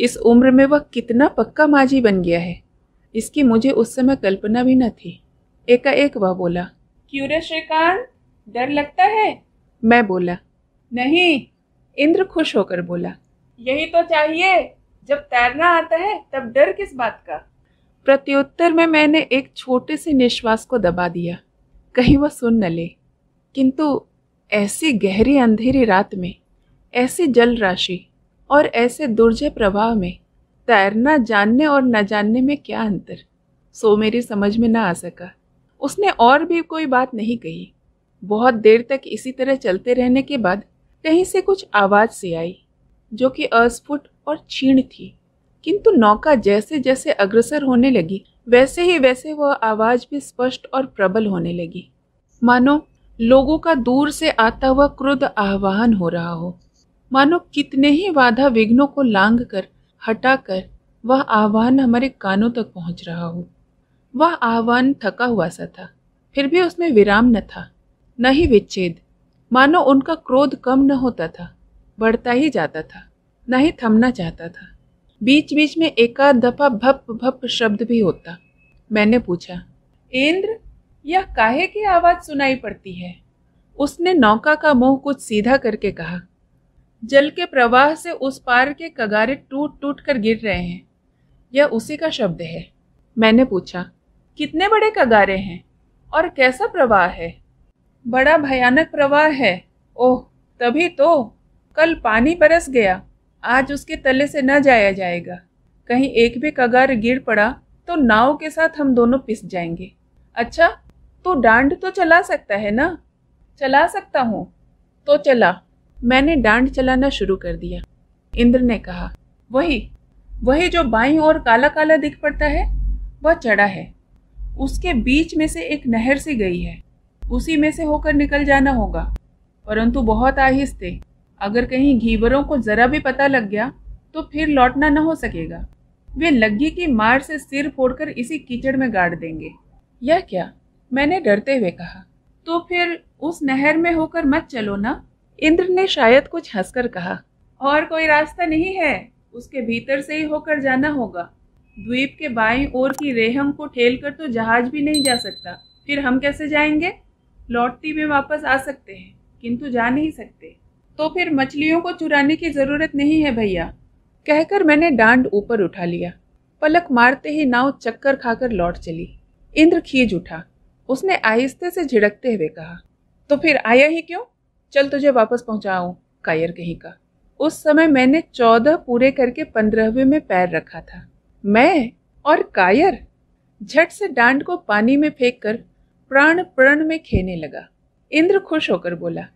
इस उम्र में वह कितना पक्का माझी बन गया है इसकी मुझे उस समय कल्पना भी न थी एकाएक वह बोला क्यों रे श्रीकांत डर लगता है मैं बोला नहीं इंद्र खुश होकर बोला यही तो चाहिए जब तैरना आता है तब डर किस बात का प्रत्युत्तर में मैंने एक छोटे से निश्वास को दबा दिया कहीं वह सुन न ले किंतु ऐसी गहरी अंधेरी रात में ऐसी जल राशि और ऐसे दुर्जय प्रभाव में तैरना जानने और न जानने में क्या अंतर सो मेरी समझ में ना आ सका उसने और भी कोई बात नहीं कही बहुत देर तक इसी तरह चलते रहने के बाद कहीं से कुछ आवाज़ से आई जो कि अस्फुट और क्षीण थी किंतु नौका जैसे जैसे अग्रसर होने लगी वैसे ही वैसे वह आवाज़ भी स्पष्ट और प्रबल होने लगी मानो लोगों का दूर से आता हुआ क्रुद्ध आह्वान हो रहा हो मानो कितने ही बाधा विघ्नों को लांग कर हटा कर वह आह्वान हमारे कानों तक पहुंच रहा हो वह आह्वान थका हुआ सा था फिर भी उसमें विराम न था न ही विच्छेद मानो उनका क्रोध कम न होता था बढ़ता ही जाता था न ही थमना चाहता था बीच बीच में एकाध दफा भप भप शब्द भी होता मैंने पूछा इंद्र यह काहे की आवाज़ सुनाई पड़ती है उसने नौका का मुंह कुछ सीधा करके कहा जल के प्रवाह से उस पार के कगारे टूट टूट कर गिर रहे हैं यह उसी का शब्द है मैंने पूछा कितने बड़े कगारे हैं और कैसा प्रवाह है बड़ा भयानक प्रवाह है ओह तभी तो कल पानी बरस गया आज उसके तले से न जाया जाएगा कहीं एक भी कगार गिर पड़ा तो नाव के साथ हम दोनों पिस जाएंगे अच्छा तो डांड तो चला सकता है ना चला सकता हूँ तो चला मैंने डांड चलाना शुरू कर दिया इंद्र ने कहा वही वही जो बाई और काला काला दिख पड़ता है वह चढ़ा है उसके बीच में से एक नहर सी गई है उसी में से होकर निकल जाना होगा परंतु बहुत आहिस्ते अगर कहीं घीवरों को ज़रा भी पता लग गया तो फिर लौटना न हो सकेगा वे लग्गी की मार से सिर फोड़कर इसी कीचड़ में गाड़ देंगे यह क्या मैंने डरते हुए कहा तो फिर उस नहर में होकर मत चलो ना इंद्र ने शायद कुछ हंसकर कहा और कोई रास्ता नहीं है उसके भीतर से ही होकर जाना होगा द्वीप के बाईं ओर की रेहम को ठेल कर तो जहाज भी नहीं जा सकता फिर हम कैसे जाएंगे लौटती में वापस आ सकते हैं किंतु जा नहीं सकते तो फिर मछलियों को चुराने की ज़रूरत नहीं है भैया कहकर मैंने डांड ऊपर उठा लिया पलक मारते ही नाव चक्कर खाकर लौट चली इंद्र खींच उठा उसने आहिस्ते से झिड़कते हुए कहा तो फिर आया ही क्यों चल तुझे वापस पहुंचाऊं कायर कहीं का उस समय मैंने चौदह पूरे करके पंद्रहवें में पैर रखा था मैं और कायर झट से डांड को पानी में फेंक कर प्राण प्रण में खेने लगा इंद्र खुश होकर बोला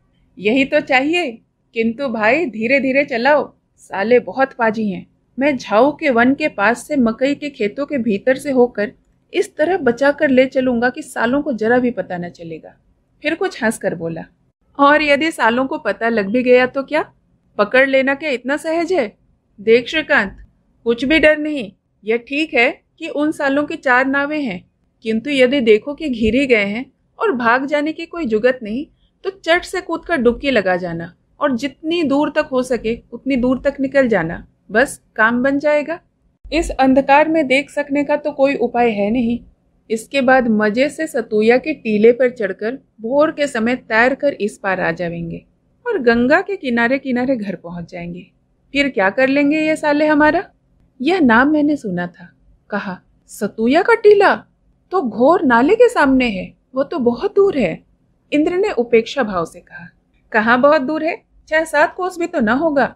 यही तो चाहिए किंतु भाई धीरे धीरे चलाओ साले बहुत पाजी हैं मैं झाऊ के वन के पास से मकई के खेतों के भीतर से होकर इस तरह बचा कर ले चलूंगा कि सालों को जरा भी पता न चलेगा फिर कुछ हंस कर बोला और यदि सालों को पता लग भी गया तो क्या पकड़ लेना क्या इतना सहज है देख श्रीकांत कुछ भी डर नहीं यह ठीक है कि उन सालों के चार नावे हैं किंतु यदि देखो कि घिरी गए हैं और भाग जाने की कोई जुगत नहीं तो चट से कूद कर डुबकी लगा जाना और जितनी दूर तक हो सके उतनी दूर तक निकल जाना बस काम बन जाएगा इस अंधकार में देख सकने का तो कोई उपाय है नहीं इसके बाद मजे से सतुया के टीले पर चढ़कर भोर के समय तैर कर इस पार आ जाएंगे और गंगा के किनारे किनारे घर पहुंच जाएंगे फिर क्या कर लेंगे ये साले हमारा यह नाम मैंने सुना था कहा सतुया का टीला तो घोर नाले के सामने है वो तो बहुत दूर है इंद्र ने उपेक्षा भाव से कहा कहाँ बहुत दूर है छह सात कोस भी तो न होगा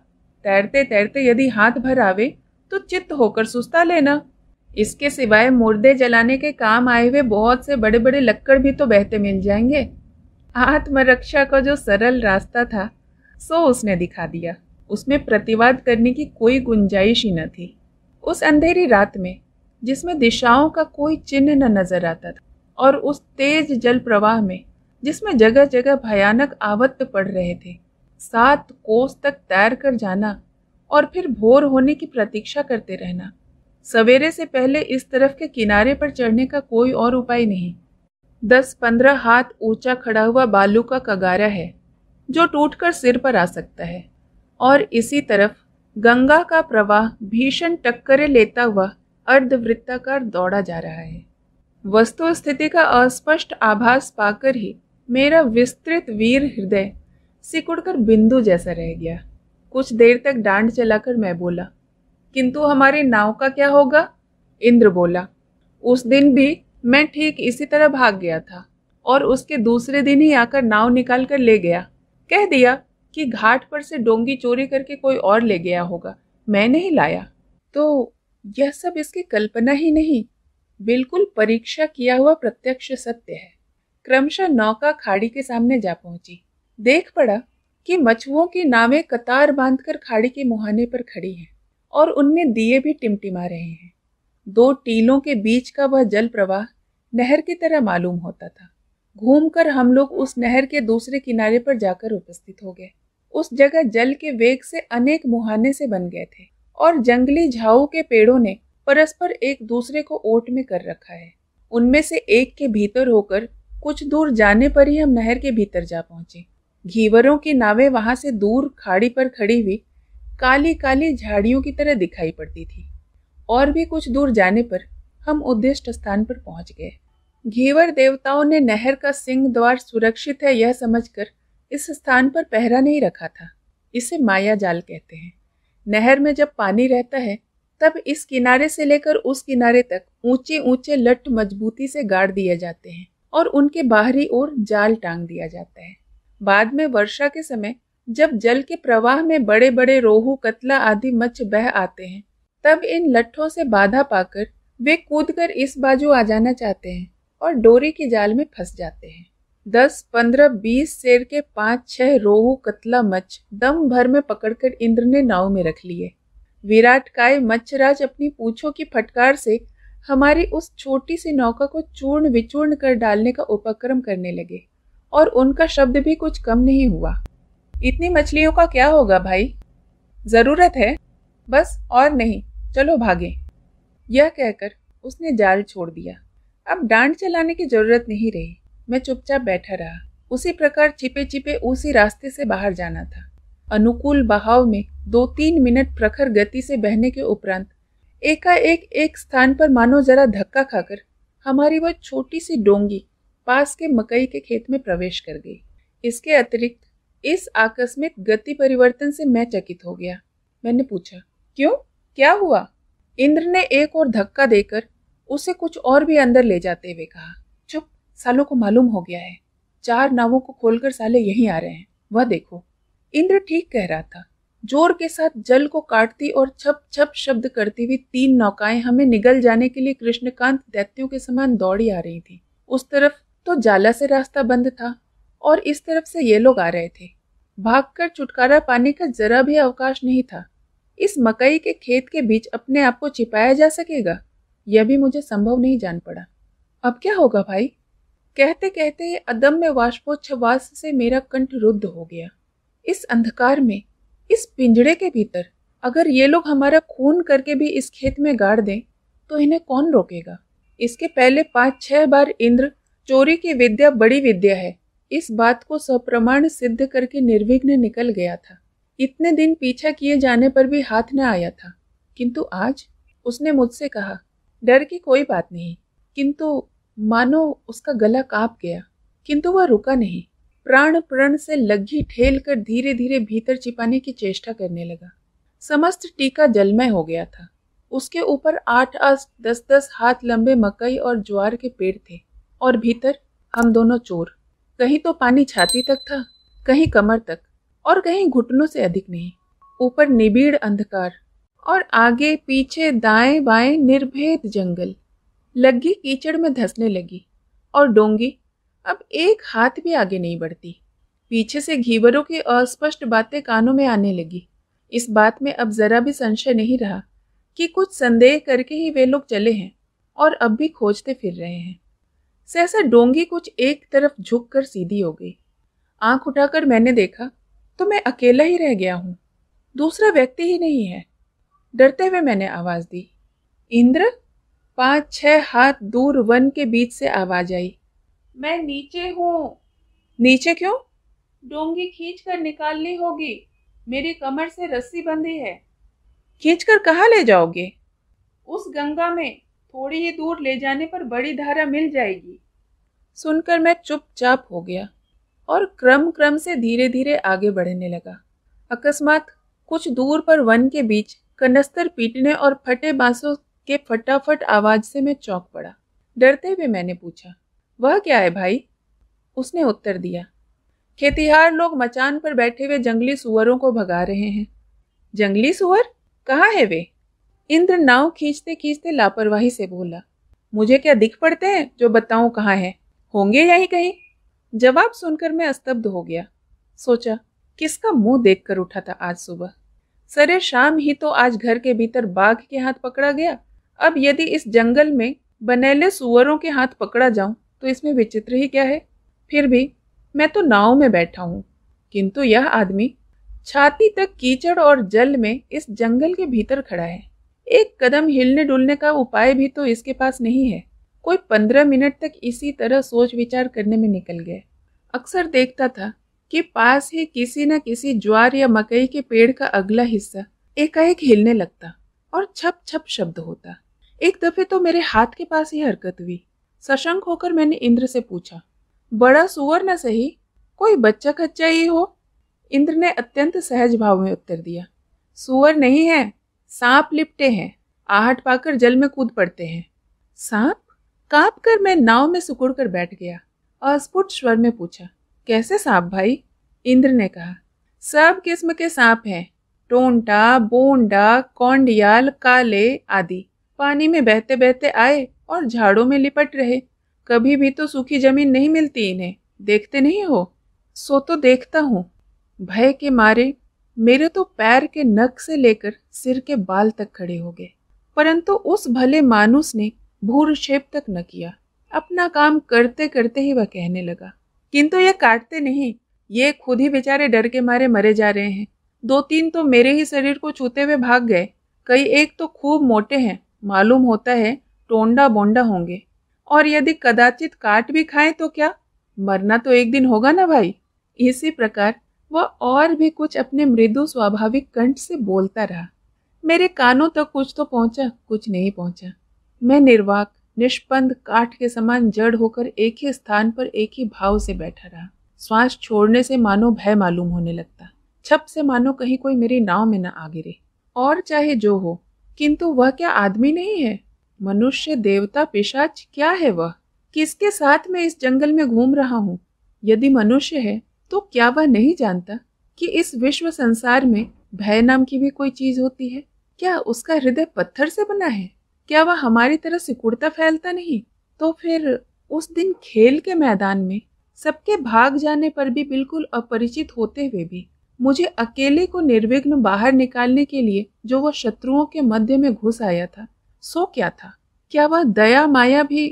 तैरते तैरते यदि हाथ भर आवे तो चित्त होकर सुस्ता लेना इसके सिवाय मुर्दे जलाने के काम आए हुए बहुत से बड़े बड़े लक्कड़ भी तो बहते मिल जाएंगे आत्मरक्षा का जो सरल रास्ता था सो उसने दिखा दिया उसमें प्रतिवाद करने की कोई गुंजाइश ही न थी उस अंधेरी रात में जिसमें दिशाओं का कोई चिन्ह न नजर आता था और उस तेज जल प्रवाह में जिसमें जगह जगह भयानक आवत्त पड़ रहे थे सात कोस तक तैर कर जाना और फिर भोर होने की प्रतीक्षा करते रहना सवेरे से पहले इस तरफ के किनारे पर चढ़ने का कोई और उपाय नहीं दस पंद्रह हाथ ऊंचा खड़ा हुआ बालू का कगारा है जो टूटकर सिर पर आ सकता है और इसी तरफ गंगा का प्रवाह भीषण टक्करे लेता हुआ अर्धवृत्ताकार दौड़ा जा रहा है वस्तु स्थिति का अस्पष्ट आभास पाकर ही मेरा विस्तृत वीर हृदय सिकुड़कर बिंदु जैसा रह गया कुछ देर तक डांड चलाकर मैं बोला किंतु हमारे नाव का क्या होगा इंद्र बोला उस दिन भी मैं ठीक इसी तरह भाग गया था और उसके दूसरे दिन ही आकर नाव निकाल कर ले गया कह दिया कि घाट पर से डोंगी चोरी करके कोई और ले गया होगा मैं नहीं लाया तो यह सब इसकी कल्पना ही नहीं बिल्कुल परीक्षा किया हुआ प्रत्यक्ष सत्य है क्रमशः नौका खाड़ी के सामने जा पहुंची देख पड़ा कि मछुओं की नावें कतार बांधकर खाड़ी के मुहाने पर खड़ी हैं और उनमें दिए भी टिमटिमा रहे हैं दो टीलों के बीच का वह जल प्रवाह नहर की तरह मालूम होता था घूमकर हम लोग उस नहर के दूसरे किनारे पर जाकर उपस्थित हो गए उस जगह जल के वेग से अनेक मुहाने से बन गए थे और जंगली झाऊ के पेड़ों ने परस्पर एक दूसरे को ओट में कर रखा है उनमें से एक के भीतर होकर कुछ दूर जाने पर ही हम नहर के भीतर जा पहुंचे घीवरों की नावें वहां से दूर खाड़ी पर खड़ी हुई काली काली झाड़ियों की तरह दिखाई पड़ती थी और भी कुछ दूर जाने पर हम उद्दिष्ट स्थान पर पहुंच गए घीवर देवताओं ने नहर का सिंह द्वार सुरक्षित है यह समझकर इस स्थान पर पहरा नहीं रखा था इसे माया जाल कहते हैं नहर में जब पानी रहता है तब इस किनारे से लेकर उस किनारे तक ऊंचे ऊंचे लट मजबूती से गाड़ दिए जाते हैं और उनके बाहरी ओर जाल टांग दिया जाता है बाद में वर्षा के समय जब जल के प्रवाह में बड़े बड़े रोहू कतला आदि मच्छ बह आते हैं तब इन लट्ठों से बाधा पाकर वे कूदकर इस बाजू आ जाना चाहते हैं और डोरी के जाल में फंस जाते हैं दस पंद्रह बीस शेर के पांच छह रोहू कतला मच्छ दम भर में पकड़कर इंद्र ने नाव में रख लिए विराट काय मच्छराज अपनी पूछों की फटकार से हमारी उस छोटी सी नौका को चूर्ण विचूर्ण कर डालने का उपक्रम करने लगे और उनका शब्द भी कुछ कम नहीं हुआ इतनी मछलियों का क्या होगा भाई जरूरत है बस और नहीं चलो भागे यह कहकर उसने जाल छोड़ दिया अब डांड चलाने की जरूरत नहीं रही मैं चुपचाप बैठा रहा उसी प्रकार छिपे छिपे उसी रास्ते से बाहर जाना था अनुकूल बहाव में दो तीन मिनट प्रखर गति से बहने के उपरांत एकाएक एक, एक स्थान पर मानो जरा धक्का खाकर हमारी वह छोटी सी डोंगी पास के मकई के खेत में प्रवेश कर गई इसके अतिरिक्त इस आकस्मिक गति परिवर्तन से मैं चकित हो गया मैंने पूछा क्यों क्या हुआ इंद्र ने एक और धक्का देकर उसे कुछ और भी अंदर ले जाते हुए कहा चुप सालों को मालूम हो गया है चार नावों को खोलकर साले यहीं आ रहे हैं वह देखो इंद्र ठीक कह रहा था जोर के साथ जल को काटती और छप छप शब्द करती हुई तीन नौकाएं हमें निगल जाने के लिए कृष्णकांत दैत्यों के समान दौड़ी आ रही थी उस तरफ तो जाला से रास्ता बंद था और इस तरफ से ये लोग आ रहे थे भागकर छुटकारा पाने का जरा भी अवकाश नहीं था इस मकई के खेत के बीच अपने आप को छिपाया जा सकेगा यह भी मुझे संभव नहीं जान पड़ा अब क्या होगा भाई कहते कहते में वाष्पोच्छवास से मेरा कंठ रुद्ध हो गया इस अंधकार में इस पिंजड़े के भीतर अगर ये लोग हमारा खून करके भी इस खेत में गाड़ दें तो इन्हें कौन रोकेगा इसके पहले पाँच छह बार इंद्र चोरी की विद्या बड़ी विद्या है इस बात को सप्रमाण सिद्ध करके निर्विघ्न निकल गया था इतने दिन पीछा किए जाने पर भी हाथ न आया था किंतु आज उसने मुझसे कहा डर की कोई बात नहीं किंतु मानो उसका गला कांप गया किंतु वह रुका नहीं प्राण प्रण से लग्घी ठेल कर धीरे धीरे भीतर छिपाने की चेष्टा करने लगा समस्त टीका जलमय हो गया था उसके ऊपर आठ आठ दस दस हाथ लंबे मकई और ज्वार के पेड़ थे और भीतर हम दोनों चोर कहीं तो पानी छाती तक था कहीं कमर तक और कहीं घुटनों से अधिक नहीं ऊपर निबिड़ अंधकार और आगे पीछे दाएं बाएं निर्भेद जंगल लग्गी कीचड़ में धंसने लगी और डोंगी अब एक हाथ भी आगे नहीं बढ़ती पीछे से घीवरों की अस्पष्ट बातें कानों में आने लगी इस बात में अब जरा भी संशय नहीं रहा कि कुछ संदेह करके ही वे लोग चले हैं और अब भी खोजते फिर रहे हैं सहसा डोंगी कुछ एक तरफ झुक कर सीधी हो गई आंख उठाकर मैंने देखा तो मैं अकेला ही रह गया हूँ दूसरा व्यक्ति ही नहीं है डरते हुए मैंने आवाज़ दी इंद्र पाँच छः हाथ दूर वन के बीच से आवाज़ आई मैं नीचे हूँ नीचे क्यों डोंगी खींच कर निकालनी होगी मेरी कमर से रस्सी बंधी है खींच कर कहाँ ले जाओगे उस गंगा में थोड़ी ही दूर ले जाने पर बड़ी धारा मिल जाएगी सुनकर मैं चुपचाप हो गया और क्रम क्रम से धीरे धीरे आगे बढ़ने लगा अकस्मात कुछ दूर पर वन के बीच कनस्तर पीटने और फटे बांसों के फटाफट आवाज से मैं चौंक पड़ा डरते हुए मैंने पूछा वह क्या है भाई उसने उत्तर दिया खेतिहार लोग मचान पर बैठे हुए जंगली सुअरों को भगा रहे हैं जंगली सुअर कहाँ है वे इंद्र नाव खींचते खींचते लापरवाही से बोला मुझे क्या दिख पड़ते हैं जो बताऊं कहाँ है होंगे या ही कहीं जवाब सुनकर मैं अस्तब्ध हो गया सोचा किसका मुंह देखकर उठा था आज सुबह सरे शाम ही तो आज घर के भीतर बाघ के हाथ पकड़ा गया अब यदि इस जंगल में बनेले सुअरों के हाथ पकड़ा जाऊं तो इसमें विचित्र ही क्या है फिर भी मैं तो नाव में बैठा हूं किंतु यह आदमी छाती तक कीचड़ और जल में इस जंगल के भीतर खड़ा है एक कदम हिलने डुलने का उपाय भी तो इसके पास नहीं है कोई पंद्रह मिनट तक इसी तरह सोच विचार करने में निकल गए अक्सर देखता था कि पास ही किसी न किसी ज्वार या मकई के पेड़ का अगला हिस्सा एकाएक हिलने लगता और छप छप शब्द होता एक दफे तो मेरे हाथ के पास ही हरकत हुई सशंक होकर मैंने इंद्र से पूछा बड़ा सुअर न सही कोई बच्चा कच्चा ही हो इंद्र ने अत्यंत सहज भाव में उत्तर दिया सुअर नहीं है सांप लिपटे हैं आहट पाकर जल में कूद पड़ते हैं सांप कांप कर मैं नाव में सुकुड़ कर बैठ गया और स्फुट स्वर में पूछा कैसे सांप भाई इंद्र ने कहा सब किस्म के सांप हैं टोंटा बोंडा कौंडियाल काले आदि पानी में बहते बहते आए और झाड़ों में लिपट रहे कभी भी तो सूखी जमीन नहीं मिलती इन्हें देखते नहीं हो सो तो देखता हूँ भय के मारे मेरे तो पैर के नख से लेकर सिर के बाल तक खड़े हो गए परंतु उस भले मानुस ने भूरक्षेप तक न किया अपना काम करते करते ही वह कहने लगा किंतु ये काटते नहीं ये खुद ही बेचारे डर के मारे मरे जा रहे हैं दो तीन तो मेरे ही शरीर को छूते हुए भाग गए कई एक तो खूब मोटे हैं मालूम होता है टोंडा बोंडा होंगे और यदि कदाचित काट भी खाएं तो क्या मरना तो एक दिन होगा ना भाई इसी प्रकार वह और भी कुछ अपने मृदु स्वाभाविक कंठ से बोलता रहा मेरे कानों तक तो कुछ तो पहुंचा कुछ नहीं पहुंचा मैं निर्वाक निष्पंद काठ के समान जड़ होकर एक ही स्थान पर एक ही भाव से बैठा रहा श्वास छोड़ने से मानो भय मालूम होने लगता छप से मानो कहीं कोई मेरी नाव में न ना आ गिरे और चाहे जो हो किंतु वह क्या आदमी नहीं है मनुष्य देवता पिशाच क्या है वह किसके साथ मैं इस जंगल में घूम रहा हूँ यदि मनुष्य है तो क्या वह नहीं जानता कि इस विश्व संसार में भय नाम की भी कोई चीज होती है क्या उसका हृदय पत्थर से बना है क्या वह हमारी तरह सिकुड़ता फैलता नहीं तो फिर उस दिन खेल के मैदान में सबके भाग जाने पर भी बिल्कुल अपरिचित होते हुए भी मुझे अकेले को निर्विघ्न बाहर निकालने के लिए जो वह शत्रुओं के मध्य में घुस आया था सो क्या था क्या वह दया माया भी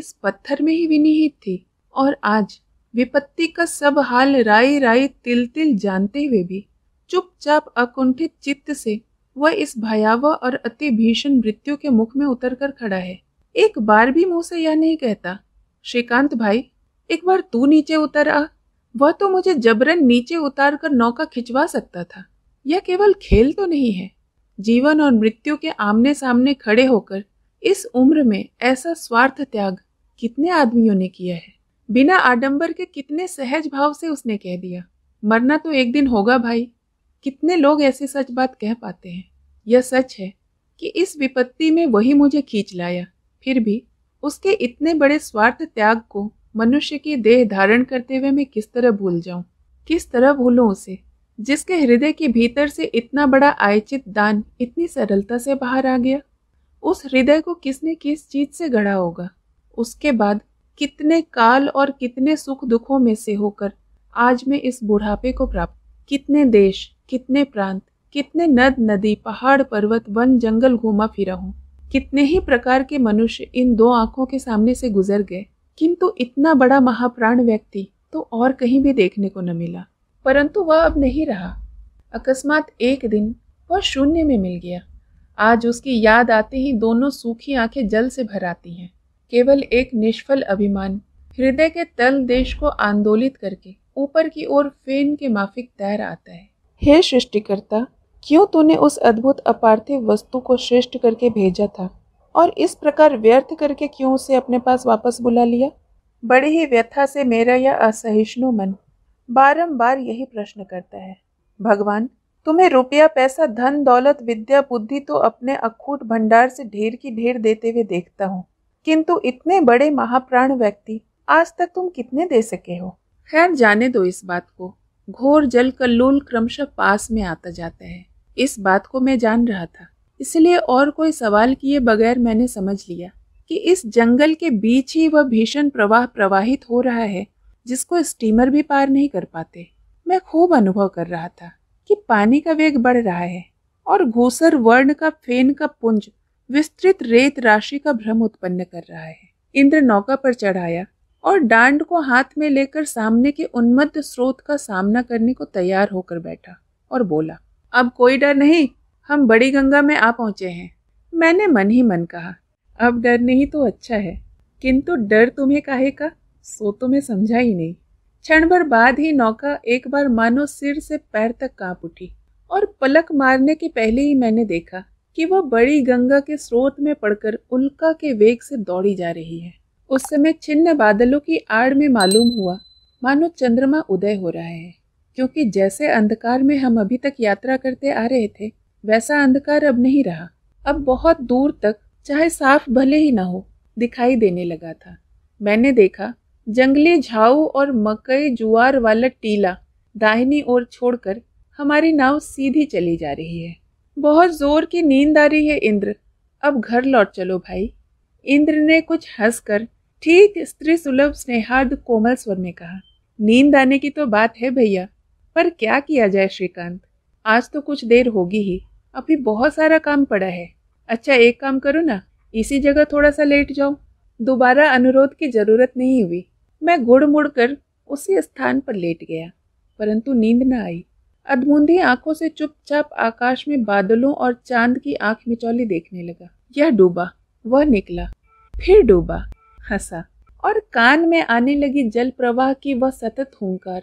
इस पत्थर में ही विनिहित थी और आज विपत्ति का सब हाल राई राई तिल तिल जानते हुए भी चुपचाप अकुंठित चित्त से वह इस भयावह और अति भीषण मृत्यु के मुख में उतर कर खड़ा है एक बार भी मुंह से यह नहीं कहता श्रीकांत भाई एक बार तू नीचे उतर आ वह तो मुझे जबरन नीचे उतार कर नौका खिंचवा सकता था यह केवल खेल तो नहीं है जीवन और मृत्यु के आमने सामने खड़े होकर इस उम्र में ऐसा स्वार्थ त्याग कितने आदमियों ने किया है बिना आडंबर के कितने सहज भाव से उसने कह दिया मरना तो एक दिन होगा भाई कितने लोग ऐसी सच बात कह पाते हैं यह सच है कि इस विपत्ति में वही मुझे खींच लाया फिर भी उसके इतने बड़े स्वार्थ त्याग को मनुष्य की देह धारण करते हुए मैं किस तरह भूल जाऊं किस तरह भूलूं उसे जिसके हृदय के भीतर से इतना बड़ा आयचित दान इतनी सरलता से बाहर आ गया उस हृदय को किसने किस चीज से गढ़ा होगा उसके बाद कितने काल और कितने सुख दुखों में से होकर आज मैं इस बुढ़ापे को प्राप्त कितने देश कितने प्रांत कितने नद नदी पहाड़ पर्वत वन जंगल घूमा फिरा हूँ कितने ही प्रकार के मनुष्य इन दो आंखों के सामने से गुजर गए किंतु इतना बड़ा महाप्राण व्यक्ति तो और कहीं भी देखने को न मिला परंतु वह अब नहीं रहा अकस्मात एक दिन वह शून्य में मिल गया आज उसकी याद आते ही दोनों सूखी आंखें जल से भर आती हैं केवल एक निष्फल अभिमान हृदय के तल देश को आंदोलित करके ऊपर की ओर फेन के माफिक तैर आता है हे सृष्टिकर्ता क्यों तूने उस अद्भुत अपार्थिव वस्तु को श्रेष्ठ करके भेजा था और इस प्रकार व्यर्थ करके क्यों उसे अपने पास वापस बुला लिया बड़ी ही व्यथा से मेरा यह असहिष्णु मन बारंबार यही प्रश्न करता है भगवान तुम्हें रुपया पैसा धन दौलत विद्या बुद्धि तो अपने अखूट भंडार से ढेर की ढेर देते हुए देखता हूँ किंतु इतने बड़े महाप्राण व्यक्ति आज तक तुम कितने दे सके हो खैर जाने दो इस बात को घोर जल कल्लूल क्रमशः पास में आता जाता है इस बात को मैं जान रहा था इसलिए और कोई सवाल किए बगैर मैंने समझ लिया कि इस जंगल के बीच ही वह भीषण प्रवाह प्रवाहित हो रहा है जिसको स्टीमर भी पार नहीं कर पाते मैं खूब अनुभव कर रहा था कि पानी का वेग बढ़ रहा है और घूसर वर्ण का फेन का पुंज विस्तृत रेत राशि का भ्रम उत्पन्न कर रहा है इंद्र नौका पर चढ़ाया और डांड को हाथ में लेकर सामने के उन्मत्त स्रोत का सामना करने को तैयार होकर बैठा और बोला अब कोई डर नहीं हम बड़ी गंगा में आ पहुंचे हैं मैंने मन ही मन कहा अब डर नहीं तो अच्छा है किंतु डर तुम्हें काहे का सो तो मैं समझा ही नहीं क्षण भर बाद ही नौका एक बार मानो सिर से पैर तक कांप उठी और पलक मारने के पहले ही मैंने देखा कि वह बड़ी गंगा के स्रोत में पड़कर उल्का के वेग से दौड़ी जा रही है उस समय छिन्न बादलों की आड़ में मालूम हुआ मानो चंद्रमा उदय हो रहा है क्योंकि जैसे अंधकार में हम अभी तक यात्रा करते आ रहे थे वैसा अंधकार अब नहीं रहा अब बहुत दूर तक चाहे साफ भले ही ना हो दिखाई देने लगा था मैंने देखा जंगली झाऊ और मकई जुआर वाला टीला दाहिनी ओर छोड़कर हमारी नाव सीधी चली जा रही है बहुत जोर की नींद आ रही है इंद्र अब घर लौट चलो भाई इंद्र ने कुछ हंसकर ठीक स्त्री सुलभ स्नेहार्द कोमल स्वर में कहा नींद आने की तो बात है भैया पर क्या किया जाए श्रीकांत आज तो कुछ देर होगी ही अभी बहुत सारा काम पड़ा है अच्छा एक काम करो ना इसी जगह थोड़ा सा लेट जाओ दोबारा अनुरोध की जरूरत नहीं हुई मैं घुड़ मुड़ कर उसी स्थान पर लेट गया परंतु नींद न आई अधमूंधी आंखों से चुपचाप आकाश में बादलों और चांद की आंख मिचौली देखने लगा यह डूबा वह निकला फिर डूबा हंसा और कान में आने लगी जल प्रवाह की वह सतत हूंकार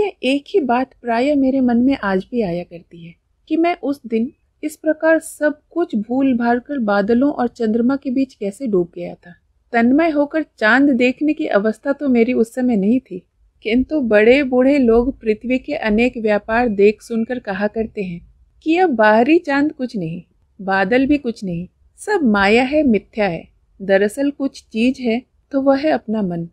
यह एक ही बात प्राय मेरे मन में आज भी आया करती है कि मैं उस दिन इस प्रकार सब कुछ भूल भार कर बादलों और चंद्रमा के बीच कैसे डूब गया था तन्मय होकर चांद देखने की अवस्था तो मेरी उस समय नहीं थी किंतु बड़े बूढ़े लोग पृथ्वी के अनेक व्यापार देख सुनकर कहा करते हैं कि यह बाहरी चांद कुछ नहीं बादल भी कुछ नहीं सब माया है मिथ्या है दरअसल कुछ चीज है तो वह है अपना मन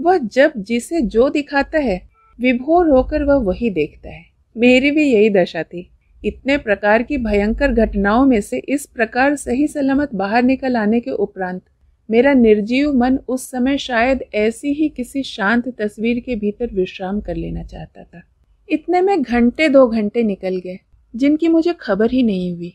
वह जब जिसे जो दिखाता है विभोर होकर वह वही देखता है मेरी भी यही दशा थी इतने प्रकार की भयंकर घटनाओं में से इस प्रकार सही सलामत बाहर निकल आने के उपरांत मेरा निर्जीव मन उस समय शायद ऐसी ही किसी शांत तस्वीर के भीतर विश्राम कर लेना चाहता था इतने में घंटे दो घंटे निकल गए जिनकी मुझे खबर ही नहीं हुई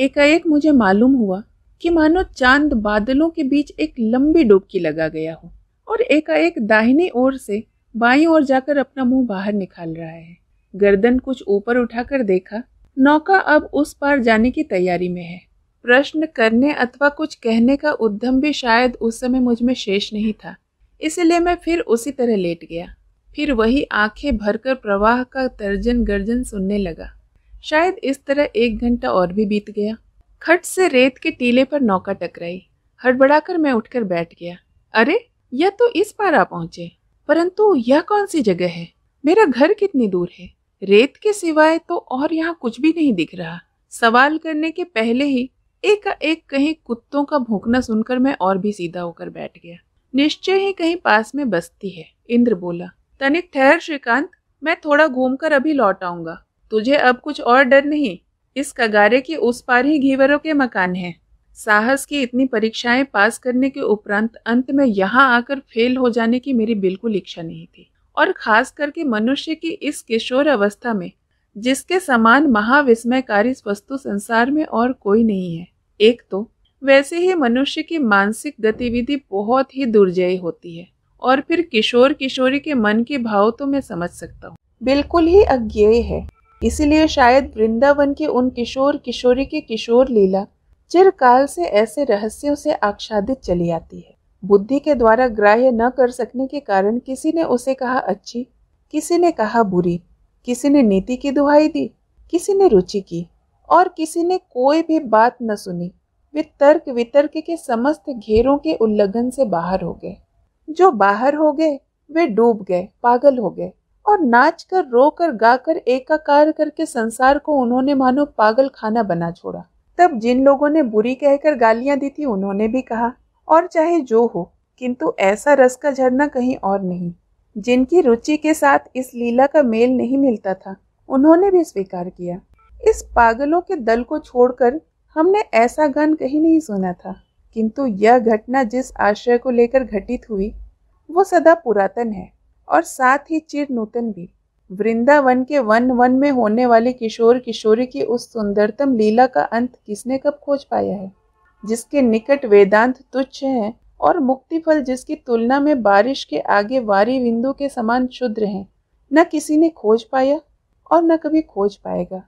एकाएक मुझे मालूम हुआ कि मानो चांद बादलों के बीच एक लंबी डुबकी लगा गया हो और एकाएक दाहिनी ओर से बाई ओर जाकर अपना मुंह बाहर निकाल रहा है गर्दन कुछ ऊपर उठाकर देखा नौका अब उस पार जाने की तैयारी में है प्रश्न करने अथवा कुछ कहने का उद्यम भी शायद उस समय मुझ में शेष नहीं था इसलिए मैं फिर उसी तरह लेट गया फिर वही आंखें भरकर प्रवाह का तर्जन गर्जन सुनने लगा शायद इस तरह एक घंटा और भी बीत गया खट से रेत के टीले पर नौका टकराई हड़बड़ाकर मैं उठकर बैठ गया अरे यह तो इस पार आ पहुंचे परंतु यह कौन सी जगह है मेरा घर कितनी दूर है रेत के सिवाय तो और यहाँ कुछ भी नहीं दिख रहा सवाल करने के पहले ही एक एक कहीं कुत्तों का भूखना सुनकर मैं और भी सीधा होकर बैठ गया निश्चय ही कहीं पास में बस्ती है इंद्र बोला तनिक ठहर श्रीकांत मैं थोड़ा घूमकर अभी लौट आऊंगा तुझे अब कुछ और डर नहीं इस कगारे के उस पार ही घीवरों के मकान हैं साहस की इतनी परीक्षाएं पास करने के उपरांत अंत में यहाँ आकर फेल हो जाने की मेरी बिल्कुल इच्छा नहीं थी और खास करके मनुष्य की इस किशोर अवस्था में जिसके समान महाविस्मयकारी वस्तु संसार में और कोई नहीं है एक तो वैसे ही मनुष्य की मानसिक गतिविधि बहुत ही दुर्जय होती है और फिर किशोर किशोरी के मन के भाव तो मैं समझ सकता हूँ बिल्कुल ही अज्ञेय है इसीलिए शायद वृंदावन के उन किशोर किशोरी के किशोर लीला चिरकाल से ऐसे रहस्यों से आच्छादित चली आती है बुद्धि के द्वारा ग्राह्य न कर सकने के कारण किसी ने उसे कहा अच्छी किसी ने कहा बुरी किसी ने नीति की दुहाई दी किसी ने रुचि की और किसी ने कोई भी बात न सुनी वे तर्क वितर्क के समस्त घेरों के उल्लंघन से बाहर हो गए जो बाहर हो गए वे डूब गए पागल हो गए और नाच कर रो कर गाकर एकाकार करके संसार को उन्होंने मानो पागल खाना बना छोड़ा तब जिन लोगों ने बुरी कहकर गालियां दी थी उन्होंने भी कहा और चाहे जो हो किंतु ऐसा रस का झरना कहीं और नहीं जिनकी रुचि के साथ इस लीला का मेल नहीं मिलता था उन्होंने भी स्वीकार किया इस पागलों के दल को छोड़कर हमने ऐसा गान कहीं नहीं सुना था किंतु यह घटना जिस आश्रय को लेकर घटित हुई वो सदा पुरातन है और साथ ही चिर नूतन भी वृंदावन के वन वन में होने वाली किशोर किशोरी की उस सुंदरतम लीला का अंत किसने कब खोज पाया है जिसके निकट वेदांत तुच्छ हैं और मुक्तिफल जिसकी तुलना में बारिश के आगे वारी बिंदु के समान क्षुद्र हैं न किसी ने खोज पाया और न कभी खोज पाएगा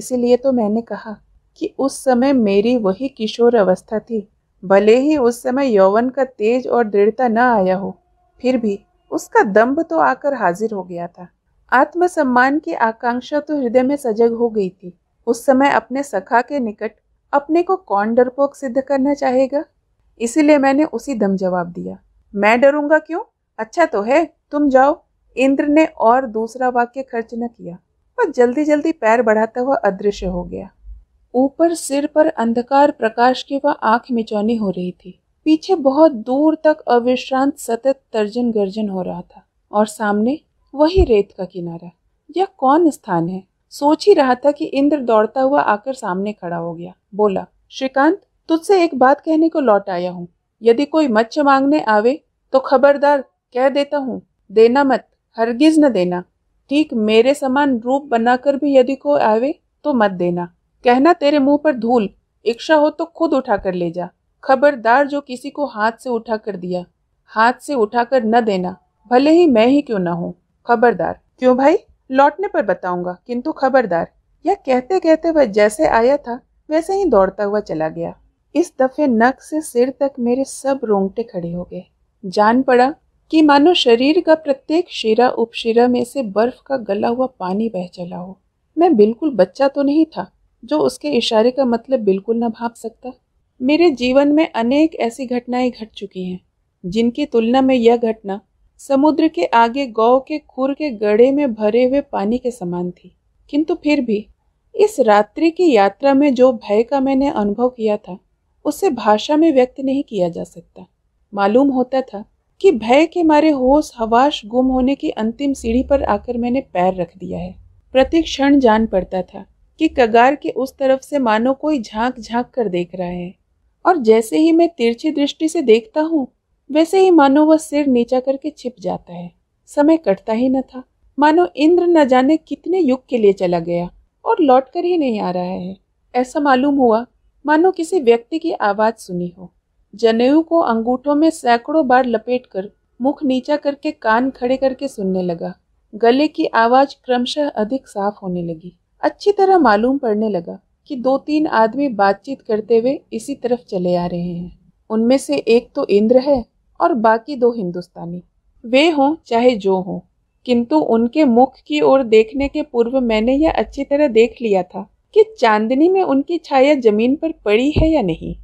इसीलिए तो मैंने कहा कि उस समय मेरी वही किशोर अवस्था थी भले ही उस समय यौवन का तेज और दृढ़ता न आया हो फिर भी उसका दम्भ तो आकर हाजिर हो गया था आत्मसम्मान की आकांक्षा तो हृदय में सजग हो गई थी उस समय अपने सखा के निकट अपने को कौन डरपोक सिद्ध करना चाहेगा इसीलिए मैंने उसी दम जवाब दिया मैं डरूंगा क्यों अच्छा तो है तुम जाओ इंद्र ने और दूसरा वाक्य खर्च न किया वह जल्दी जल्दी पैर बढ़ाता हुआ अदृश्य हो गया ऊपर सिर पर अंधकार प्रकाश की वह आंख मिचौनी हो रही थी पीछे बहुत दूर तक अविश्रांत सतत तर्जन गर्जन हो रहा था और सामने वही रेत का किनारा यह कौन स्थान है सोच ही रहा था कि इंद्र दौड़ता हुआ आकर सामने खड़ा हो गया बोला श्रीकांत तुझसे एक बात कहने को लौट आया हूँ यदि कोई मच्छ मांगने आवे तो खबरदार कह देता हूँ देना मत हरगिज न देना ठीक मेरे समान रूप बनाकर भी यदि कोई आवे तो मत देना कहना तेरे मुंह पर धूल इच्छा हो तो खुद उठा कर ले जा खबरदार जो किसी को हाथ से उठा कर दिया हाथ से उठा कर न देना भले ही मैं ही क्यों न हूँ खबरदार क्यों भाई लौटने पर बताऊंगा किंतु खबरदार यह कहते कहते वह जैसे आया था वैसे ही दौड़ता हुआ चला गया इस दफे नक से सिर तक मेरे सब रोंगटे खड़े हो गए जान पड़ा कि मानो शरीर का प्रत्येक शिरा उपशिरा में से बर्फ का गला हुआ पानी बह चला हो मैं बिल्कुल बच्चा तो नहीं था जो उसके इशारे का मतलब बिल्कुल न भाप सकता मेरे जीवन में अनेक ऐसी घटनाएं घट चुकी हैं जिनकी तुलना में यह घटना समुद्र के आगे गौ के खुर के गड़े में भरे हुए पानी के समान थी किंतु फिर भी इस रात्रि की यात्रा में जो भय का मैंने अनुभव किया था उसे भाषा में व्यक्त नहीं किया जा सकता मालूम होता था कि भय के मारे होश हवाश गुम होने की अंतिम सीढ़ी पर आकर मैंने पैर रख दिया है प्रत्येक क्षण जान पड़ता था कि कगार के उस तरफ से मानो कोई झांक झांक कर देख रहा है और जैसे ही मैं तिरछी दृष्टि से देखता हूँ वैसे ही मानो वह सिर नीचा करके छिप जाता है समय कटता ही न था मानो इंद्र न जाने कितने युग के लिए चला गया और लौट कर ही नहीं आ रहा है ऐसा मालूम हुआ मानो किसी व्यक्ति की आवाज सुनी हो जनेऊ को अंगूठों में सैकड़ों बार लपेट कर मुख नीचा करके कान खड़े करके सुनने लगा गले की आवाज क्रमशः अधिक साफ होने लगी अच्छी तरह मालूम पड़ने लगा कि दो तीन आदमी बातचीत करते हुए इसी तरफ चले आ रहे हैं उनमें से एक तो इंद्र है और बाकी दो हिंदुस्तानी वे हों चाहे जो हों किंतु उनके मुख की ओर देखने के पूर्व मैंने यह अच्छी तरह देख लिया था कि चांदनी में उनकी छाया जमीन पर पड़ी है या नहीं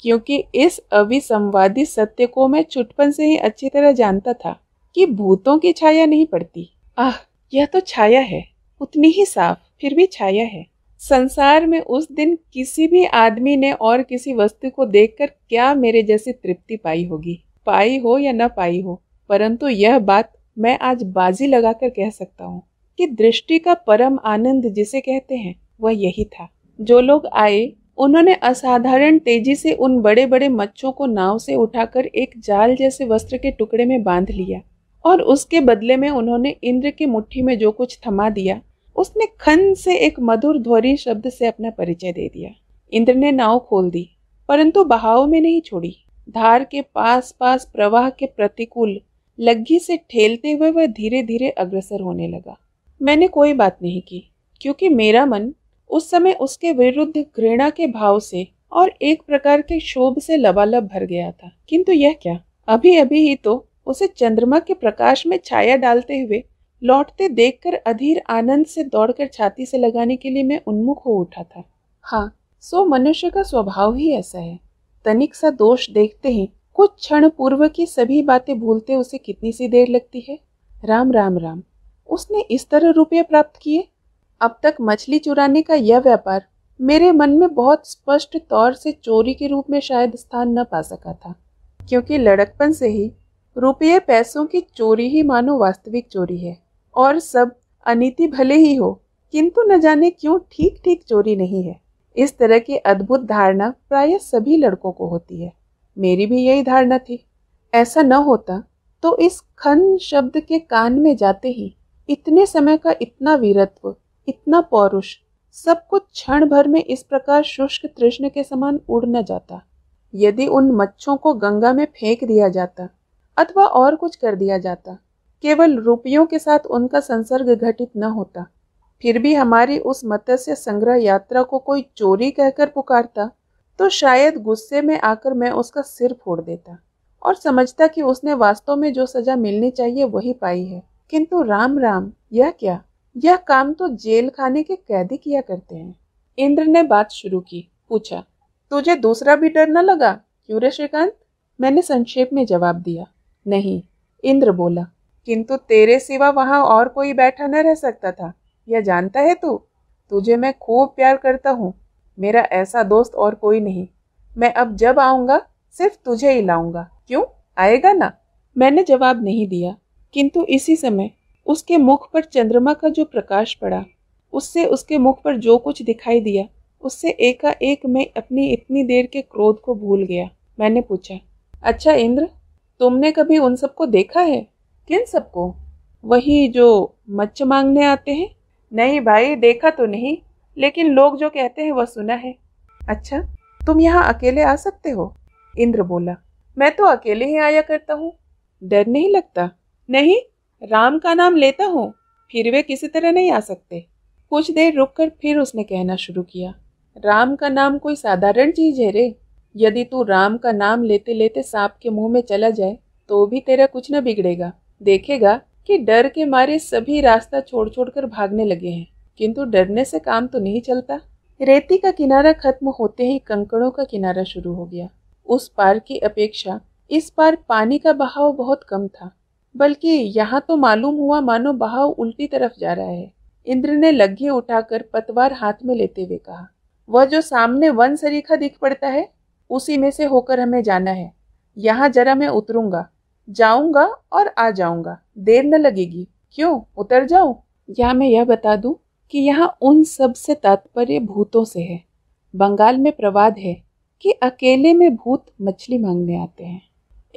क्योंकि इस अविसंवादी सत्य को मैं छुटपन से ही अच्छी तरह जानता था कि भूतों की छाया नहीं पड़ती आह यह तो छाया है उतनी ही साफ फिर भी छाया है संसार में उस दिन किसी भी आदमी ने और किसी वस्तु को देखकर क्या मेरे जैसी तृप्ति पाई होगी पाई हो या न पाई हो परंतु यह बात मैं आज बाजी लगाकर कह सकता हूँ कि दृष्टि का परम आनंद जिसे कहते हैं वह यही था जो लोग आए उन्होंने असाधारण तेजी से उन बड़े बड़े मच्छों को नाव से उठाकर एक जाल जैसे वस्त्र के टुकड़े में बांध लिया और उसके बदले में उन्होंने इंद्र की मुट्ठी में जो कुछ थमा दिया उसने खन से एक मधुर ध्वरी शब्द से अपना परिचय दे दिया इंद्र ने नाव खोल दी परंतु बहाव में नहीं छोड़ी धार के पास पास प्रवाह के प्रतिकूल लग्गी से ठेलते हुए वह धीरे धीरे अग्रसर होने लगा मैंने कोई बात नहीं की क्योंकि मेरा मन उस समय उसके विरुद्ध घृणा के भाव से और एक प्रकार के शोभ से लबालब भर गया था किंतु यह क्या अभी अभी ही तो उसे चंद्रमा के प्रकाश में छाया डालते हुए लौटते देखकर अधीर आनंद से दौड़कर छाती से लगाने के लिए मैं उन्मुख हो उठा था हाँ सो मनुष्य का स्वभाव ही ऐसा है तनिक सा दोष देखते ही कुछ क्षण पूर्व की सभी बातें भूलते उसे कितनी सी देर लगती है राम राम राम उसने इस तरह रुपये प्राप्त किए अब तक मछली चुराने का यह व्यापार मेरे मन में बहुत स्पष्ट तौर से चोरी के रूप में शायद स्थान न पा सका था क्योंकि लड़कपन से ही रुपये पैसों की चोरी ही मानो वास्तविक चोरी है और सब अनिति भले ही हो किंतु न जाने क्यों ठीक ठीक चोरी नहीं है इस तरह की अद्भुत धारणा प्राय सभी लड़कों को होती है मेरी भी यही धारणा थी ऐसा न होता तो इस खन शब्द के कान में जाते ही इतने समय का इतना वीरत्व इतना पौरुष सब कुछ क्षण भर में इस प्रकार शुष्क तृष्ण के समान उड़ न जाता यदि उन मच्छों को गंगा में फेंक दिया जाता अथवा और कुछ कर दिया जाता केवल रुपयों के साथ उनका संसर्ग घटित न होता फिर भी हमारी उस मत्स्य संग्रह यात्रा को कोई चोरी कहकर पुकारता तो शायद गुस्से में आकर मैं उसका सिर फोड़ देता और समझता कि उसने वास्तव में जो सजा मिलनी चाहिए वही पाई है किंतु राम राम यह क्या यह काम तो जेल खाने के कैदी किया करते हैं इंद्र ने बात शुरू की पूछा तुझे दूसरा भी डर न लगा क्यों रे श्रीकांत मैंने संक्षेप में जवाब दिया नहीं इंद्र बोला किंतु तेरे सिवा वहां और कोई बैठा न रह सकता था यह जानता है तू तुझे मैं खूब प्यार करता हूँ मेरा ऐसा दोस्त और कोई नहीं मैं अब जब आऊँगा सिर्फ तुझे ही लाऊंगा क्यों आएगा ना मैंने जवाब नहीं दिया किंतु इसी समय उसके मुख पर चंद्रमा का जो प्रकाश पड़ा उससे उसके मुख पर जो कुछ दिखाई दिया उससे एकाएक मैं अपनी इतनी देर के क्रोध को भूल गया मैंने पूछा अच्छा इंद्र तुमने कभी उन सबको देखा है किन सबको वही जो मच्छ मांगने आते हैं नहीं भाई देखा तो नहीं लेकिन लोग जो कहते हैं वह सुना है अच्छा तुम यहाँ अकेले आ सकते हो इंद्र बोला मैं तो अकेले ही आया करता हूँ डर नहीं लगता नहीं राम का नाम लेता हूँ फिर वे किसी तरह नहीं आ सकते कुछ देर रुककर फिर उसने कहना शुरू किया राम का नाम कोई साधारण चीज है रे यदि तू राम का नाम लेते लेते सांप के मुंह में चला जाए तो भी तेरा कुछ न बिगड़ेगा देखेगा कि डर के मारे सभी रास्ता छोड़ छोड़ कर भागने लगे हैं किंतु डरने से काम तो नहीं चलता रेती का किनारा खत्म होते ही कंकड़ों का किनारा शुरू हो गया उस पार की अपेक्षा इस पार पानी का बहाव बहुत कम था बल्कि यहाँ तो मालूम हुआ मानो बहाव उल्टी तरफ जा रहा है इंद्र ने लग्घी उठाकर पतवार हाथ में लेते हुए कहा वह जो सामने वन सरीखा दिख पड़ता है उसी में से होकर हमें जाना है यहाँ जरा मैं उतरूंगा जाऊंगा और आ जाऊंगा देर न लगेगी क्यों उतर जाऊं या मैं यह बता दूं कि यहाँ उन सब से तात्पर्य भूतों से है बंगाल में प्रवाद है कि अकेले में भूत मछली मांगने आते हैं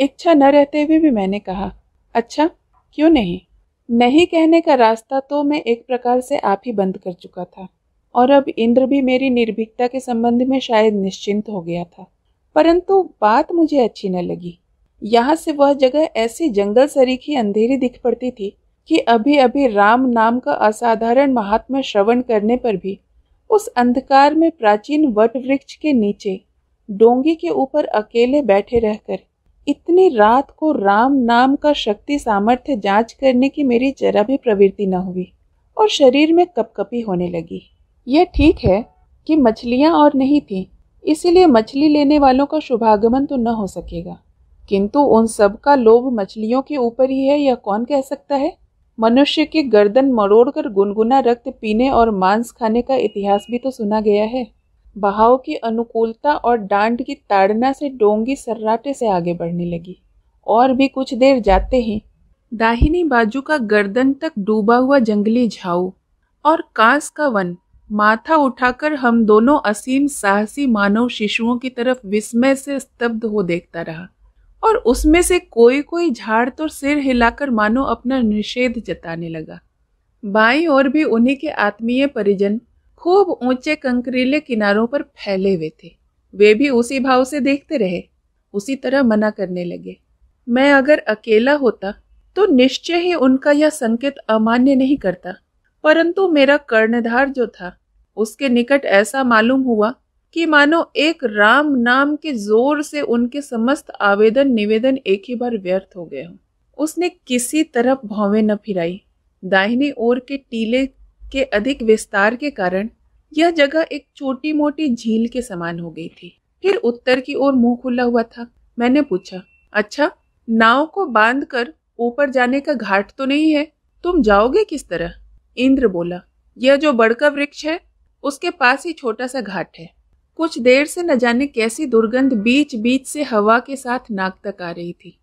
इच्छा न रहते हुए भी मैंने कहा अच्छा क्यों नहीं नहीं कहने का रास्ता तो मैं एक प्रकार से आप ही बंद कर चुका था और अब इंद्र भी मेरी निर्भीकता के संबंध में शायद निश्चिंत हो गया था परंतु बात मुझे अच्छी न लगी यहाँ से वह जगह ऐसी जंगल सरीखी अंधेरी दिख पड़ती थी कि अभी अभी राम नाम का असाधारण महात्मा श्रवण करने पर भी उस अंधकार में प्राचीन वट वृक्ष के नीचे डोंगी के ऊपर अकेले बैठे रहकर इतनी रात को राम नाम का शक्ति सामर्थ्य जांच करने की मेरी जरा भी प्रवृत्ति न हुई और शरीर में कपकपी होने लगी यह ठीक है कि मछलियाँ और नहीं थीं इसीलिए मछली लेने वालों का शुभागमन तो न हो सकेगा किंतु उन सब का लोभ मछलियों के ऊपर ही है यह कौन कह सकता है मनुष्य की गर्दन मरोड़कर गुनगुना रक्त पीने और मांस खाने का इतिहास भी तो सुना गया है बहाव की अनुकूलता और डांड की ताड़ना से डोंगी सर्राटे से आगे बढ़ने लगी और भी कुछ देर जाते ही दाहिनी बाजू का गर्दन तक डूबा हुआ जंगली झाऊ और कांस का वन माथा उठाकर हम दोनों असीम साहसी मानव शिशुओं की तरफ विस्मय से स्तब्ध हो देखता रहा और उसमें से कोई कोई झाड़ तो सिर हिलाकर मानो अपना निषेध जताने लगा बाई और भी उन्हीं के आत्मीय परिजन खूब ऊंचे कंकरीले किनारों पर फैले हुए थे वे भी उसी भाव से देखते रहे उसी तरह मना करने लगे मैं अगर अकेला होता तो निश्चय ही उनका यह संकेत अमान्य नहीं करता परंतु मेरा कर्णधार जो था उसके निकट ऐसा मालूम हुआ कि मानो एक राम नाम के जोर से उनके समस्त आवेदन निवेदन एक ही बार व्यर्थ हो गए हों उसने किसी तरफ भौवे न फिराई दाहिनी ओर के टीले के अधिक विस्तार के कारण यह जगह एक छोटी मोटी झील के समान हो गई थी फिर उत्तर की ओर मुंह खुला हुआ था मैंने पूछा अच्छा नाव को बांध कर ऊपर जाने का घाट तो नहीं है तुम जाओगे किस तरह इंद्र बोला यह जो बड़का वृक्ष है उसके पास ही छोटा सा घाट है कुछ देर से न जाने कैसी दुर्गंध बीच बीच से हवा के साथ नाक तक आ रही थी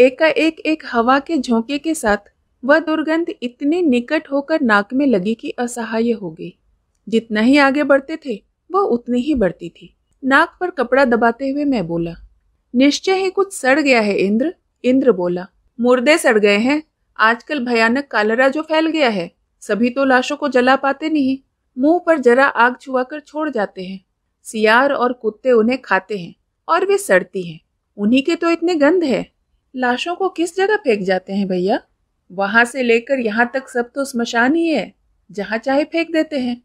एकाएक एक हवा के झोंके के साथ वह दुर्गंध इतनी निकट होकर नाक में लगी कि असहाय हो गई जितना ही आगे बढ़ते थे वह उतनी ही बढ़ती थी नाक पर कपड़ा दबाते हुए मैं बोला निश्चय ही कुछ सड़ गया है इंद्र इंद्र बोला मुर्दे सड़ गए हैं आजकल भयानक कालरा जो फैल गया है सभी तो लाशों को जला पाते नहीं मुंह पर जरा आग छुआ कर छोड़ जाते हैं सियार और कुत्ते उन्हें खाते हैं और वे सड़ती हैं उन्हीं के तो इतने गंध है लाशों को किस जगह फेंक जाते हैं भैया वहां से लेकर यहाँ तक सब तो स्मशान ही है जहाँ चाहे फेंक देते हैं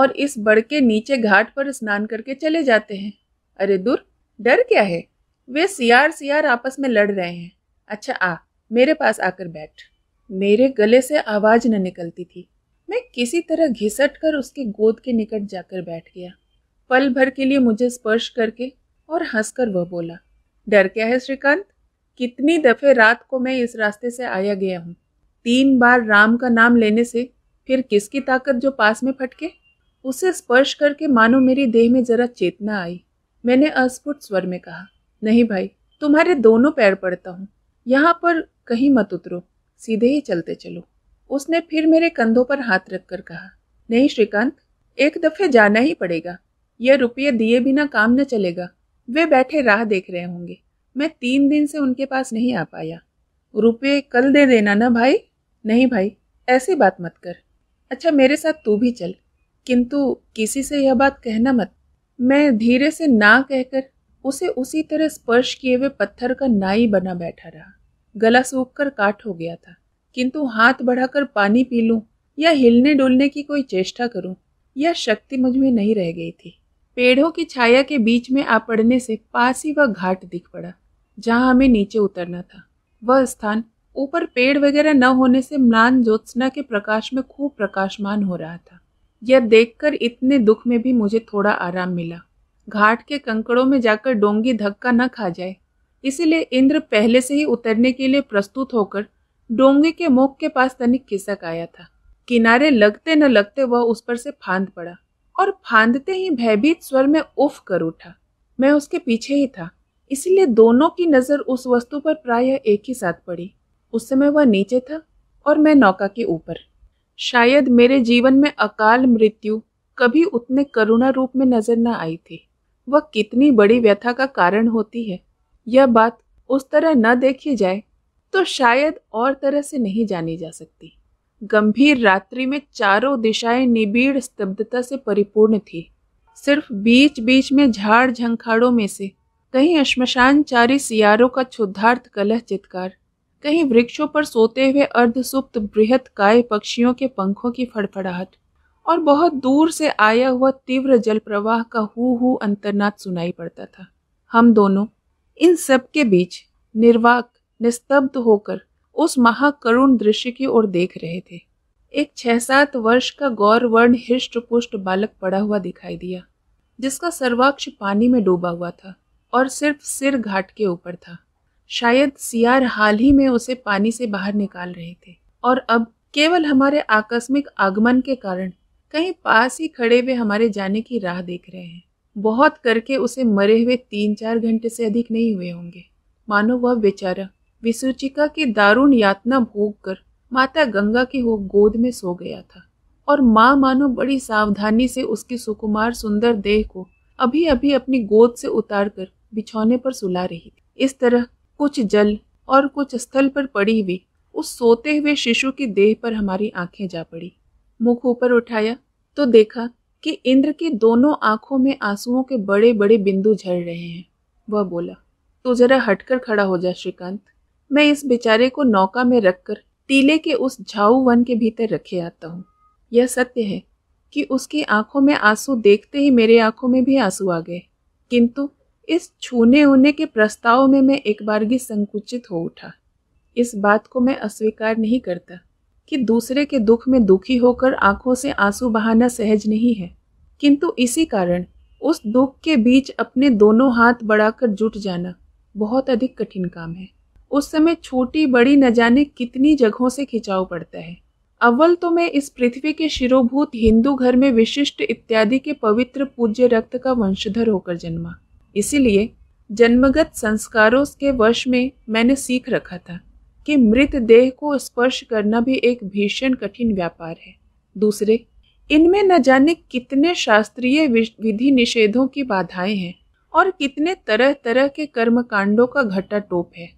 और इस बड़ के नीचे घाट पर स्नान करके चले जाते हैं अरे दूर डर क्या है वे सियार सियार आपस में लड़ रहे हैं अच्छा आ मेरे पास आकर बैठ मेरे गले से आवाज न निकलती थी मैं किसी तरह घिसट कर उसके गोद के निकट जाकर बैठ गया पल भर के लिए मुझे स्पर्श करके और हंसकर वह बोला डर क्या है श्रीकांत कितनी दफे रात को मैं इस रास्ते से आया गया हूँ तीन बार राम का नाम लेने से फिर किसकी ताकत जो पास में फटके उसे स्पर्श करके मानो मेरी देह में जरा चेतना आई मैंने अस्फुट स्वर में कहा नहीं भाई तुम्हारे दोनों पैर पड़ता हूँ यहाँ पर कहीं मत उतरो सीधे ही चलते चलो उसने फिर मेरे कंधों पर हाथ रखकर कहा नहीं श्रीकांत एक दफे जाना ही पड़ेगा यह रुपये दिए बिना काम न चलेगा वे बैठे राह देख रहे होंगे मैं तीन दिन से उनके पास नहीं आ पाया रुपये कल दे देना ना भाई नहीं भाई ऐसी बात मत कर अच्छा मेरे साथ तू भी चल किंतु किसी से यह बात कहना मत मैं धीरे से ना कहकर उसे उसी तरह स्पर्श किए हुए पत्थर का नाई बना बैठा रहा गला सूख कर काट हो गया था किंतु हाथ बढ़ाकर पानी पी लूँ या हिलने डुलने की कोई चेष्टा करूँ यह शक्ति मुझ में नहीं रह गई थी पेड़ों की छाया के बीच में आ पड़ने से पास ही वह घाट दिख पड़ा जहां हमें नीचे उतरना था वह स्थान ऊपर पेड़ वगैरह न होने से म्लान ज्योत्सना के प्रकाश में खूब प्रकाशमान हो रहा था यह देखकर इतने दुख में भी मुझे थोड़ा आराम मिला घाट के कंकड़ों में जाकर डोंगी धक्का न खा जाए इसीलिए इंद्र पहले से ही उतरने के लिए प्रस्तुत होकर डोंगे के मुख के पास तनिक खिसक आया था किनारे लगते न लगते वह उस पर से फांद पड़ा और फांदते ही भयभीत स्वर में उफ कर उठा मैं उसके पीछे ही था इसलिए दोनों की नज़र उस वस्तु पर प्रायः एक ही साथ पड़ी उस समय वह नीचे था और मैं नौका के ऊपर शायद मेरे जीवन में अकाल मृत्यु कभी उतने करुणा रूप में नजर न आई थी वह कितनी बड़ी व्यथा का कारण होती है यह बात उस तरह न देखी जाए तो शायद और तरह से नहीं जानी जा सकती गंभीर रात्रि में चारों दिशाएं निबिड़ स्तब्धता से परिपूर्ण थी सिर्फ बीच बीच में झाड़ झंखाड़ों में से कहीं चारी सियारों का क्षुद्धार्थ कलह चित्कार कहीं वृक्षों पर सोते हुए अर्धसुप्त बृहत काय पक्षियों के पंखों की फड़फड़ाहट और बहुत दूर से आया हुआ तीव्र जल प्रवाह का हु हु अंतर्नाद सुनाई पड़ता था हम दोनों इन सब के बीच निर्वाक निस्तब्ध होकर उस महाकरुण दृश्य की ओर देख रहे थे एक छह सात वर्ष का गौरवर्ण हृष्ट पुष्ट बालक पड़ा हुआ दिखाई दिया जिसका सर्वाक्ष पानी में डूबा हुआ था और सिर्फ सिर घाट के ऊपर था शायद सियार हाल ही में उसे पानी से बाहर निकाल रहे थे और अब केवल हमारे आकस्मिक आगमन के कारण कहीं पास ही खड़े हुए हमारे जाने की राह देख रहे हैं बहुत करके उसे मरे हुए तीन चार घंटे से अधिक नहीं हुए होंगे मानो वह बेचारा विसूचिका की दारुण यातना भोग कर माता गंगा की हो गोद में सो गया था और माँ मानो बड़ी सावधानी से उसकी सुकुमार सुंदर देह को अभी अभी अपनी गोद से उतार कर बिछौने पर सुला रही थी इस तरह कुछ जल और कुछ स्थल पर पड़ी हुई उस सोते हुए शिशु की देह पर हमारी आंखें जा पड़ी मुख ऊपर उठाया तो देखा कि इंद्र की दोनों आंखों में आंसुओं के बड़े बड़े बिंदु झड़ रहे हैं वह बोला तो जरा हटकर खड़ा हो जा श्रीकांत मैं इस बेचारे को नौका में रखकर टीले के उस झाऊ वन के भीतर रखे आता हूँ यह सत्य है कि उसकी आंखों में आंसू देखते ही मेरे आंखों में भी आंसू आ गए किंतु इस छूने उने के प्रस्ताव में मैं एक बारगी संकुचित हो उठा इस बात को मैं अस्वीकार नहीं करता कि दूसरे के दुख में दुखी होकर आंखों से आंसू बहाना सहज नहीं है किंतु इसी कारण उस दुख के बीच अपने दोनों हाथ बढ़ाकर जुट जाना बहुत अधिक कठिन काम है उस समय छोटी बड़ी न जाने कितनी जगहों से खिंचाव पड़ता है अव्वल तो मैं इस पृथ्वी के शिरोभूत हिंदू घर में विशिष्ट इत्यादि के पवित्र पूज्य रक्त का वंशधर होकर जन्मा इसीलिए जन्मगत संस्कारों के वश में मैंने सीख रखा था कि मृत देह को स्पर्श करना भी एक भीषण कठिन व्यापार है दूसरे इनमें न जाने कितने शास्त्रीय विधि निषेधों की बाधाएं हैं और कितने तरह तरह के कर्मकांडों का घटा टोप है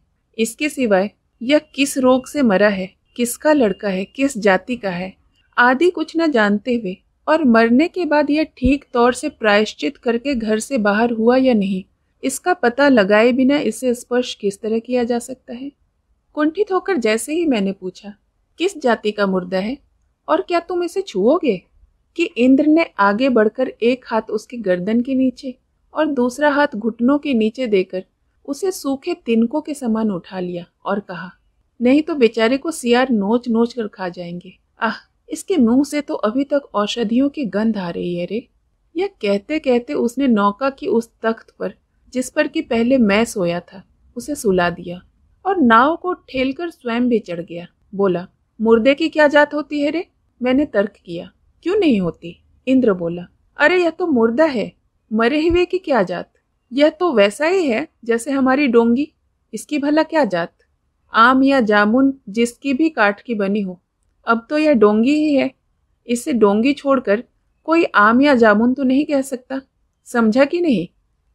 इसके सिवाय यह किस रोग से मरा है किसका लड़का है किस जाति का है आदि कुछ न जानते हुए और मरने के बाद यह ठीक तौर से प्रायश्चित करके घर से बाहर हुआ या नहीं इसका पता लगाए बिना इसे स्पर्श किस तरह किया जा सकता है कुंठित होकर जैसे ही मैंने पूछा किस जाति का मुर्दा है और क्या तुम इसे छुओगे कि इंद्र ने आगे बढ़कर एक हाथ उसकी गर्दन के नीचे और दूसरा हाथ घुटनों के नीचे देकर उसे सूखे तिनकों के समान उठा लिया और कहा नहीं तो बेचारे को सियार नोच नोच कर खा जाएंगे आह इसके मुंह से तो अभी तक औषधियों की गंध आ रही है रे यह कहते कहते उसने नौका की उस तख्त पर जिस पर कि पहले मैं सोया था उसे सुला दिया और नाव को ठेल स्वयं भी चढ़ गया बोला मुर्दे की क्या जात होती है रे मैंने तर्क किया क्यों नहीं होती इंद्र बोला अरे यह तो मुर्दा है मरे हुए की क्या जात यह तो वैसा ही है जैसे हमारी डोंगी इसकी भला क्या जात आम या जामुन जिसकी भी काठ की बनी हो अब तो यह डोंगी ही है इसे डोंगी छोड़कर कोई आम या जामुन तो नहीं कह सकता समझा कि नहीं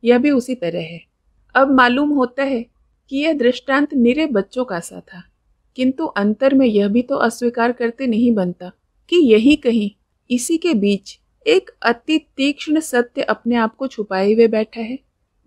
यह भी उसी तरह है अब मालूम होता है कि यह दृष्टांत निरे बच्चों का सा था किंतु अंतर में यह भी तो अस्वीकार करते नहीं बनता कि यही कहीं इसी के बीच एक अति तीक्ष्ण सत्य अपने आप को छुपाए हुए बैठा है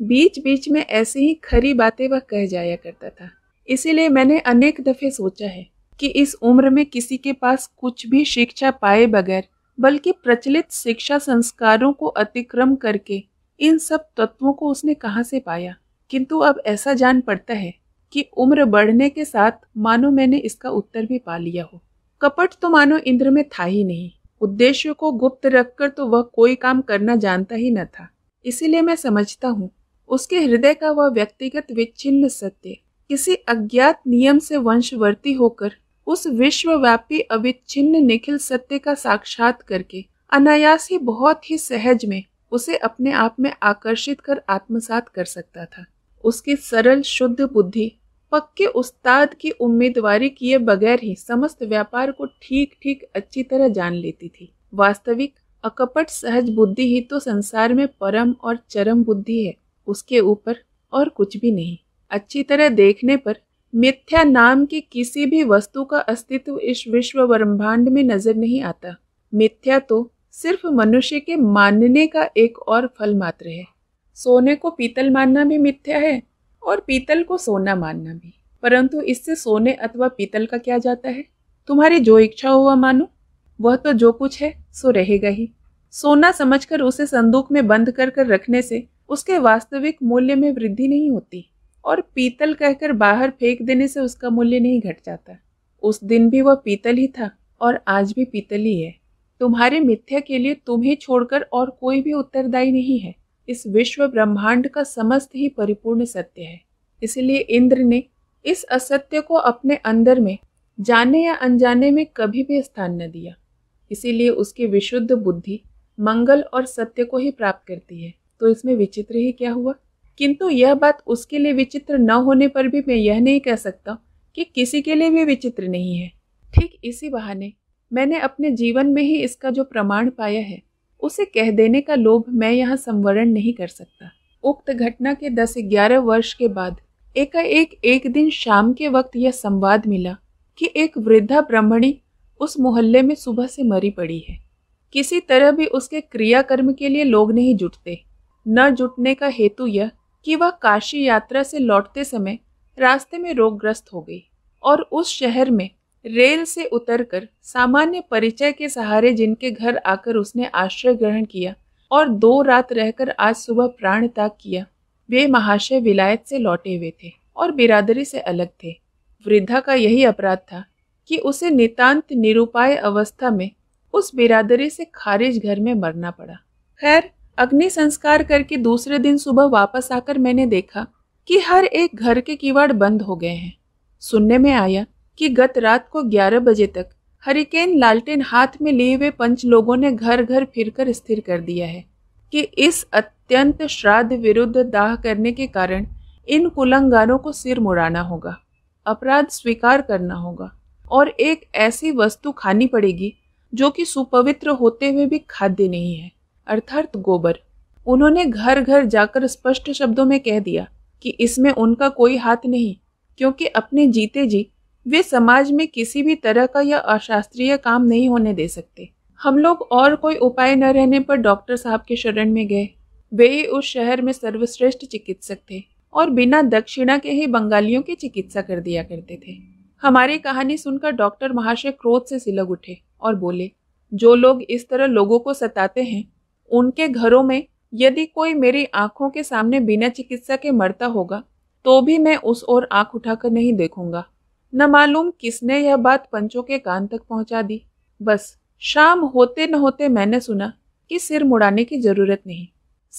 बीच बीच में ऐसी ही खरी बातें वह कह जाया करता था इसीलिए मैंने अनेक दफे सोचा है कि इस उम्र में किसी के पास कुछ भी शिक्षा पाए बगैर बल्कि प्रचलित शिक्षा संस्कारों को अतिक्रम करके इन सब तत्वों को उसने कहाँ से पाया किंतु अब ऐसा जान पड़ता है कि उम्र बढ़ने के साथ मानो मैंने इसका उत्तर भी पा लिया हो कपट तो मानो इंद्र में था ही नहीं उद्देश्य को गुप्त रखकर तो वह कोई काम करना जानता ही न था इसीलिए मैं समझता हूँ उसके हृदय का वह व्यक्तिगत विच्छिन्न सत्य किसी अज्ञात नियम से वंशवर्ती होकर उस विश्वव्यापी अविच्छिन्न निखिल सत्य का साक्षात करके अनायास ही बहुत ही सहज में उसे अपने आप में आकर्षित कर आत्मसात कर सकता था उसकी सरल शुद्ध बुद्धि पक्के उस्ताद की उम्मीदवारी किए बगैर ही समस्त व्यापार को ठीक ठीक अच्छी तरह जान लेती थी वास्तविक अकपट सहज बुद्धि ही तो संसार में परम और चरम बुद्धि है उसके ऊपर और कुछ भी नहीं अच्छी तरह देखने पर मिथ्या नाम की किसी भी वस्तु का अस्तित्व इस विश्व ब्रह्मांड में नजर नहीं आता मिथ्या तो सिर्फ मनुष्य के मानने का एक और फल मात्र है सोने को पीतल मानना भी मिथ्या है और पीतल को सोना मानना भी परंतु इससे सोने अथवा पीतल का क्या जाता है तुम्हारी जो इच्छा हुआ मानो वह तो जो कुछ है सो रहेगा ही सोना समझकर उसे संदूक में बंद कर कर रखने से उसके वास्तविक मूल्य में वृद्धि नहीं होती और पीतल कहकर बाहर फेंक देने से उसका मूल्य नहीं घट जाता उस दिन भी वह पीतल ही था और आज भी पीतल ही है तुम्हारे मिथ्या के लिए तुम्हें छोड़कर और कोई भी उत्तरदायी नहीं है इस विश्व ब्रह्मांड का समस्त ही परिपूर्ण सत्य है इसलिए इंद्र ने इस असत्य को अपने अंदर में जाने या अनजाने में कभी भी स्थान न दिया इसीलिए उसकी विशुद्ध बुद्धि मंगल और सत्य को ही प्राप्त करती है तो इसमें विचित्र ही क्या हुआ किंतु यह बात उसके लिए विचित्र न होने पर भी मैं यह नहीं कह सकता कि किसी के लिए भी विचित्र नहीं है ठीक इसी बहाने मैंने अपने जीवन में ही इसका जो प्रमाण पाया है उसे कह देने का लोभ मैं यहाँ संवरण नहीं कर सकता उक्त घटना के दस ग्यारह वर्ष के बाद एकाएक एक दिन शाम के वक्त यह संवाद मिला कि एक वृद्धा ब्राह्मणी उस मोहल्ले में सुबह से मरी पड़ी है किसी तरह भी उसके क्रियाकर्म के लिए लोग नहीं जुटते न जुटने का हेतु यह कि वह काशी यात्रा से लौटते समय रास्ते में रोगग्रस्त हो गई और उस शहर में रेल से उतरकर सामान्य परिचय के सहारे जिनके घर आकर उसने आश्रय ग्रहण किया और दो रात रहकर आज सुबह प्राण त्याग किया वे महाशय विलायत से लौटे हुए थे और बिरादरी से अलग थे वृद्धा का यही अपराध था कि उसे नितांत निरुपाय अवस्था में उस बिरादरी से खारिज घर में मरना पड़ा खैर अग्नि संस्कार करके दूसरे दिन सुबह वापस आकर मैंने देखा कि हर एक घर के किवाड़ बंद हो गए हैं सुनने में आया कि गत रात को 11 बजे तक हरिकेन लालटेन हाथ में लिए हुए पंच लोगों ने घर घर फिरकर स्थिर कर दिया है कि इस अत्यंत श्राद्ध विरुद्ध दाह करने के कारण इन कुलंगानों को सिर मुड़ाना होगा अपराध स्वीकार करना होगा और एक ऐसी वस्तु खानी पड़ेगी जो कि सुपवित्र होते हुए भी खाद्य नहीं है अर्थात गोबर उन्होंने घर घर जाकर स्पष्ट शब्दों में कह दिया कि इसमें उनका कोई हाथ नहीं क्योंकि अपने जीते जी वे समाज में किसी भी तरह का या अशास्त्रीय काम नहीं होने दे सकते हम लोग और कोई उपाय न रहने पर डॉक्टर साहब के शरण में गए वे ही उस शहर में सर्वश्रेष्ठ चिकित्सक थे और बिना दक्षिणा के ही बंगालियों की चिकित्सा कर दिया करते थे हमारी कहानी सुनकर डॉक्टर महाशय क्रोध से सिलग उठे और बोले जो लोग इस तरह लोगों को सताते हैं उनके घरों में यदि कोई मेरी आंखों के सामने बिना चिकित्सा के मरता होगा तो भी मैं उस ओर आंख उठाकर नहीं देखूंगा न मालूम किसने यह बात पंचों के कान तक पहुंचा दी बस शाम होते न होते मैंने सुना कि सिर मुड़ाने की जरूरत नहीं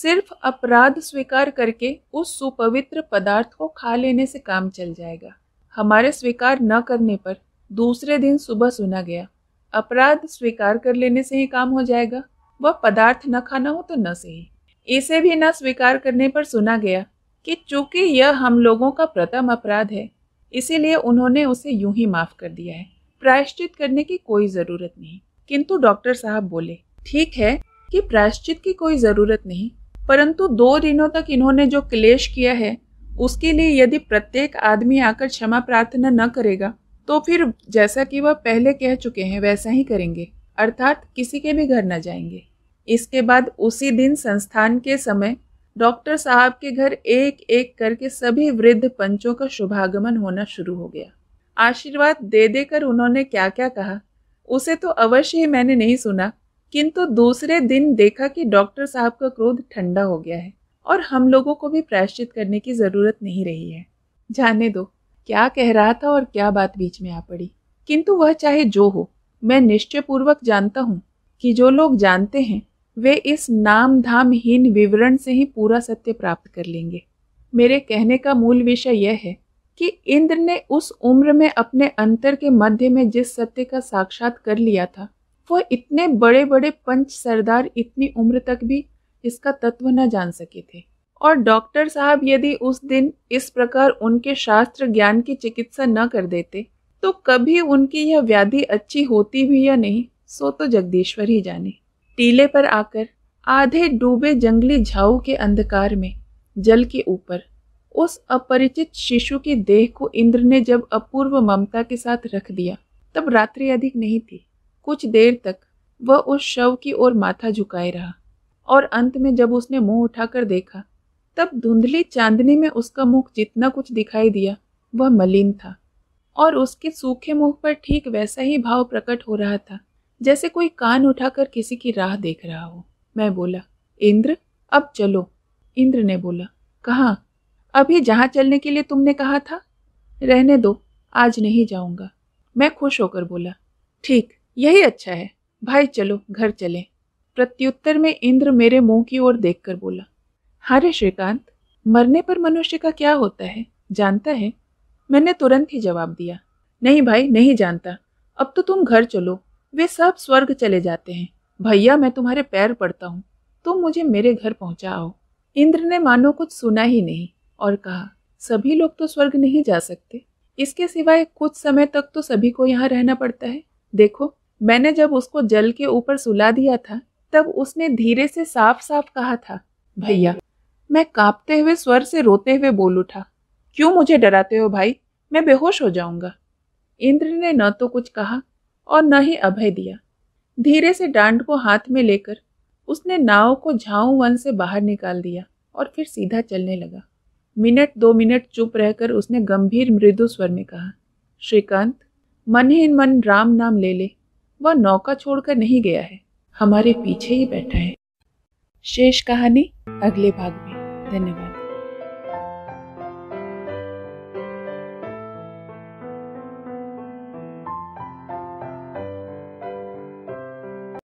सिर्फ अपराध स्वीकार करके उस सुपवित्र पदार्थ को खा लेने से काम चल जाएगा हमारे स्वीकार न करने पर दूसरे दिन सुबह सुना गया अपराध स्वीकार कर लेने से ही काम हो जाएगा वह पदार्थ न खाना हो तो न सही इसे भी न स्वीकार करने पर सुना गया कि चूंकि यह हम लोगों का प्रथम अपराध है इसीलिए उन्होंने उसे यूं ही माफ कर दिया है प्रायश्चित करने की कोई जरूरत नहीं किंतु डॉक्टर साहब बोले ठीक है कि प्रायश्चित की कोई जरूरत नहीं परंतु दो दिनों तक इन्होंने जो क्लेश किया है उसके लिए यदि प्रत्येक आदमी आकर क्षमा प्रार्थना न करेगा तो फिर जैसा कि वह पहले कह चुके हैं वैसा ही करेंगे अर्थात किसी के भी घर न जाएंगे इसके बाद उसी दिन संस्थान के समय डॉक्टर साहब के घर एक एक करके सभी वृद्ध पंचों का शुभागमन होना शुरू हो गया आशीर्वाद दे देकर उन्होंने क्या क्या कहा उसे तो अवश्य ही मैंने नहीं सुना किंतु दूसरे दिन देखा कि डॉक्टर साहब का क्रोध ठंडा हो गया है और हम लोगों को भी प्रायश्चित करने की ज़रूरत नहीं रही है जाने दो क्या कह रहा था और क्या बात बीच में आ पड़ी किंतु वह चाहे जो हो मैं निश्चयपूर्वक जानता हूँ कि जो लोग जानते हैं वे इस नाम हीन विवरण से ही पूरा सत्य प्राप्त कर लेंगे मेरे कहने का मूल विषय यह है कि इंद्र ने उस उम्र में अपने अंतर के मध्य में जिस सत्य का साक्षात कर लिया था वह इतने बड़े बड़े पंच सरदार इतनी उम्र तक भी इसका तत्व न जान सके थे और डॉक्टर साहब यदि उस दिन इस प्रकार उनके शास्त्र ज्ञान की चिकित्सा न कर देते तो कभी उनकी यह व्याधि अच्छी होती भी या नहीं सो तो जगदीश्वर ही जाने टीले पर आकर आधे डूबे जंगली झाऊ के अंधकार में जल के ऊपर उस अपरिचित शिशु की देह को इंद्र ने जब अपूर्व ममता के साथ रख दिया तब रात्रि अधिक नहीं थी कुछ देर तक वह उस शव की ओर माथा झुकाए रहा और अंत में जब उसने मुंह उठाकर देखा तब धुंधली चांदनी में उसका मुख जितना कुछ दिखाई दिया वह मलिन था और उसके सूखे मुख पर ठीक वैसा ही भाव प्रकट हो रहा था जैसे कोई कान उठाकर किसी की राह देख रहा हो मैं बोला इंद्र अब चलो इंद्र ने बोला कहाँ अभी जहाँ चलने के लिए तुमने कहा था रहने दो आज नहीं जाऊँगा मैं खुश होकर बोला ठीक यही अच्छा है भाई चलो घर चलें प्रत्युत्तर में इंद्र मेरे मुंह की ओर देखकर बोला हरे श्रीकांत मरने पर मनुष्य का क्या होता है जानता है मैंने तुरंत ही जवाब दिया नहीं भाई नहीं जानता अब तो तुम घर चलो वे सब स्वर्ग चले जाते हैं भैया मैं तुम्हारे पैर पड़ता हूँ तुम मुझे मेरे घर पहुँचाओ इंद्र ने मानो कुछ सुना ही नहीं और कहा सभी लोग तो स्वर्ग नहीं जा सकते इसके सिवाय कुछ समय तक तो सभी को यहाँ रहना पड़ता है देखो मैंने जब उसको जल के ऊपर सुला दिया था तब उसने धीरे से साफ साफ कहा था भैया मैं कांपते हुए स्वर से रोते हुए बोल उठा क्यों मुझे डराते हो भाई मैं बेहोश हो जाऊंगा इंद्र ने न तो कुछ कहा और न ही अभय दिया धीरे से डांड को हाथ में लेकर उसने नाव को झाऊ वन से बाहर निकाल दिया और फिर सीधा चलने लगा मिनट दो मिनट चुप रहकर उसने गंभीर मृदु स्वर में कहा श्रीकांत मन ही मन राम नाम ले ले वह नौका छोड़कर नहीं गया है हमारे पीछे ही बैठा है शेष कहानी अगले भाग में धन्यवाद